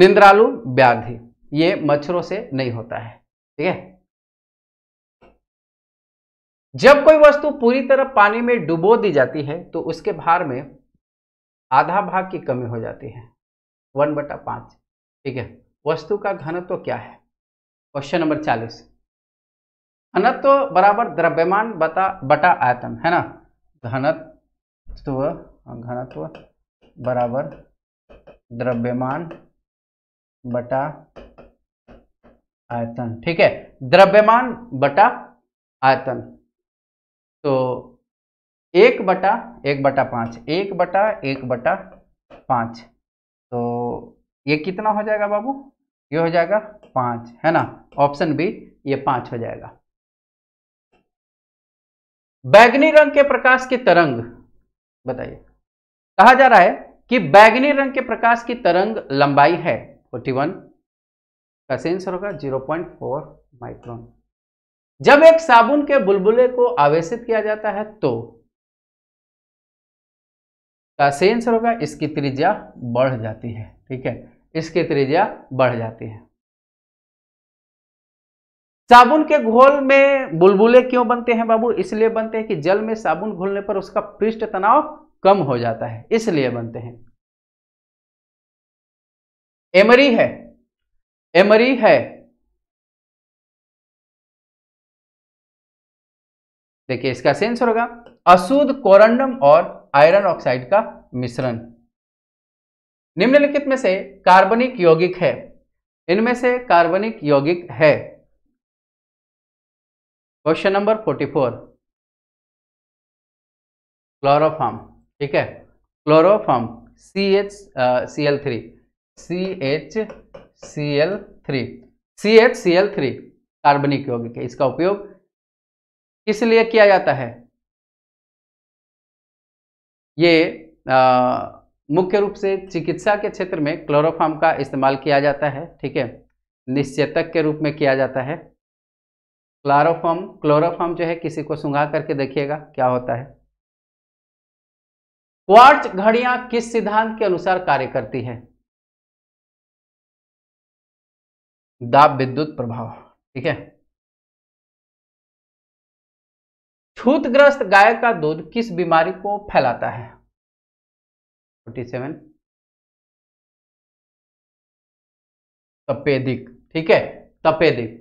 निंद्रालु व्याधि ये मच्छरों से नहीं होता है ठीक है जब कोई वस्तु पूरी तरह पानी में डुबो दी जाती है तो उसके भार में आधा भाग की कमी हो जाती है वन बटा पांच ठीक है वस्तु का घनत्व क्या है क्वेश्चन नंबर चालीस घनत्व बराबर द्रव्यमान बता बटा आयतन है ना घनत्व हाँ, घनत्व बराबर द्रव्यमान बटा आयतन ठीक है द्रव्यमान बटा आयतन तो एक बटा एक बटा पांच एक बटा एक बटा पांच तो ये कितना हो जाएगा बाबू ये हो जाएगा पांच है ना ऑप्शन बी ये पांच हो जाएगा बैगनी रंग के प्रकाश की तरंग बताइए कहा जा रहा है कि बैगनी रंग के प्रकाश की तरंग लंबाई है फोर्टी वन का सेंसर होगा जीरो पॉइंट फोर माइक्रोन जब एक साबुन के बुलबुले को आवेशित किया जाता है तो का सेंसर होगा इसकी त्रिज्या बढ़ जाती है ठीक है इसकी त्रिज्या बढ़ जाती है साबुन के घोल में बुलबुले क्यों बनते हैं बाबू इसलिए बनते हैं कि जल में साबुन घोलने पर उसका पृष्ठ तनाव कम हो जाता है इसलिए बनते हैं एमरी है एमरी है देखिए इसका सेंस होगा अशुद्ध कोरंडम और आयरन ऑक्साइड का मिश्रण निम्नलिखित में से कार्बनिक यौगिक है इनमें से कार्बनिक यौगिक है question number forty four chloroform ठीक है chloroform C H C L three C H C L three C H C L three कार्बनिक यौगिक है इसका उपयोग किस लिए किया जाता है ये आ, मुख्य रूप से चिकित्सा के क्षेत्र में क्लोरोफार्म का इस्तेमाल किया जाता है ठीक है निश्चेतक के रूप में किया जाता है क्लोरोफार्म क्लोरोफार्म जो है किसी को सुंघा करके देखिएगा क्या होता है क्वार्ट्ज घड़ियां किस सिद्धांत के अनुसार कार्य करती है दाब विद्युत प्रभाव ठीक है छूतग्रस्त गाय का दूध किस बीमारी को फैलाता है फोर्टी सेवन तपेदिक ठीक है तपेदिक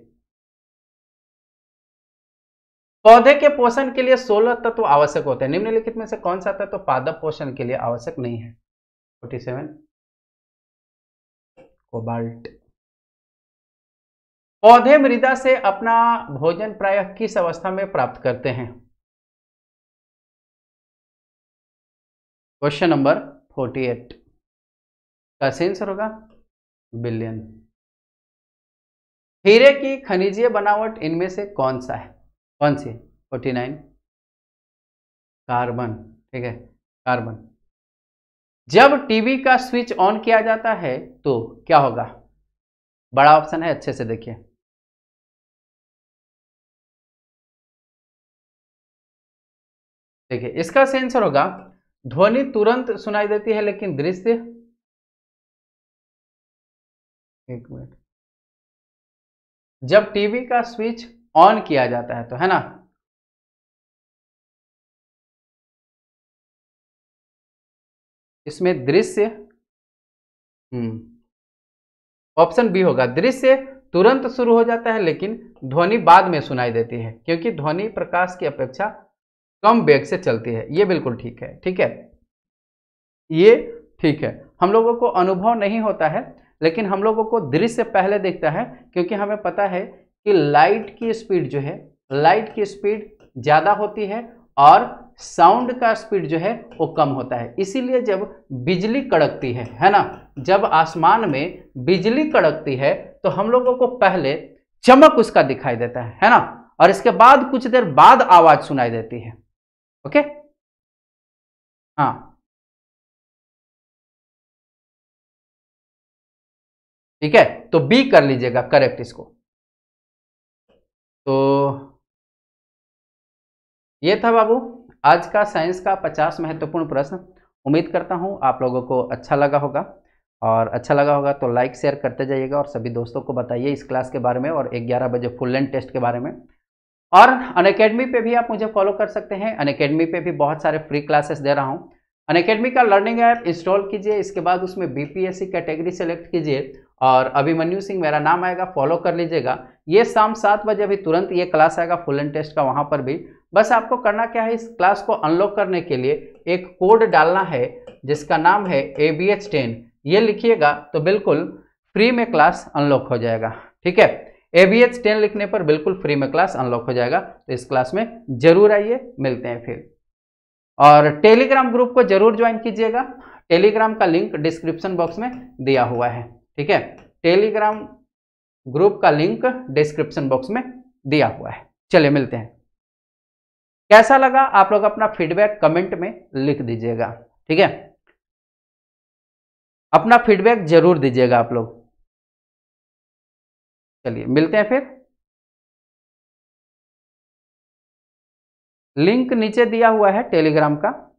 पौधे के पोषण के लिए 16 तत्व तो आवश्यक होते हैं निम्नलिखित में से कौन सा तत्व तो पादप पोषण के लिए आवश्यक नहीं है फोर्टी सेवन कोबाल्ट पौधे मृदा से अपना भोजन प्रायः किस अवस्था में प्राप्त करते हैं क्वेश्चन नंबर फोर्टी एट का सेंसर आंसर होगा बिलियन हीरे की खनिजीय बनावट इनमें से कौन सा है कौन सी फोर्टी नाइन कार्बन ठीक है कार्बन जब टीवी का स्विच ऑन किया जाता है तो क्या होगा बड़ा ऑप्शन है अच्छे से देखिए देखिए इसका सेंसर होगा ध्वनि तुरंत सुनाई देती है लेकिन दृश्य एक मिनट जब टीवी का स्विच ऑन किया जाता है तो है ना इसमें दृश्य ऑप्शन हम्म, बी होगा दृश्य तुरंत शुरू हो जाता है लेकिन ध्वनि बाद में सुनाई देती है क्योंकि ध्वनि प्रकाश की अपेक्षा कम बेग से चलती है ये बिल्कुल ठीक है ठीक है ये ठीक है हम लोगों को अनुभव नहीं होता है लेकिन हम लोगों को दृश्य पहले दिखता है क्योंकि हमें पता है कि लाइट की स्पीड जो है लाइट की स्पीड ज़्यादा होती है और साउंड का स्पीड जो है वो कम होता है इसीलिए जब बिजली कड़कती है है ना जब आसमान में बिजली कड़कती है तो हम लोगों को पहले चमक उसका दिखाई देता है है ना और इसके बाद कुछ देर बाद आवाज़ सुनाई देती है ओके हाँ ठीक है तो बी कर लीजिएगा करेक्ट इसको तो ये था बाबू आज का साइंस का पचास महत्वपूर्ण प्रश्न उम्मीद करता हूँ आप लोगों को अच्छा लगा होगा और अच्छा लगा होगा तो लाइक शेयर करते जाइएगा और सभी दोस्तों को बताइए इस क्लास के बारे में और 11 बजे फुल लेंथ टेस्ट के बारे में और अन पे भी आप मुझे फॉलो कर सकते हैं अन पे भी बहुत सारे फ्री क्लासेस दे रहा हूँ अन का लर्निंग ऐप इंस्टॉल कीजिए इसके बाद उसमें बीपीएससी कैटेगरी सेलेक्ट कीजिए और अभिमन्यू सिंह मेरा नाम आएगा फॉलो कर लीजिएगा ये शाम सात बजे अभी तुरंत ये क्लास आएगा फुल एंड टेस्ट का वहाँ पर भी बस आपको करना क्या है इस क्लास को अनलॉक करने के लिए एक कोड डालना है जिसका नाम है ए बी एच टेन ये लिखिएगा तो बिल्कुल फ्री में क्लास अनलॉक हो जाएगा ठीक है एवीएच टेन लिखने पर बिल्कुल फ्री में क्लास अनलॉक हो जाएगा तो इस क्लास में जरूर आइए मिलते हैं फिर और टेलीग्राम ग्रुप को जरूर ज्वाइन कीजिएगा टेलीग्राम का लिंक डिस्क्रिप्शन बॉक्स में दिया हुआ है ठीक है टेलीग्राम ग्रुप का लिंक डिस्क्रिप्शन बॉक्स में दिया हुआ है चलिए मिलते हैं कैसा लगा आप लोग अपना फीडबैक कमेंट में लिख दीजिएगा ठीक है अपना फीडबैक जरूर दीजिएगा आप लोग चलिए मिलते हैं फिर लिंक नीचे दिया हुआ है टेलीग्राम का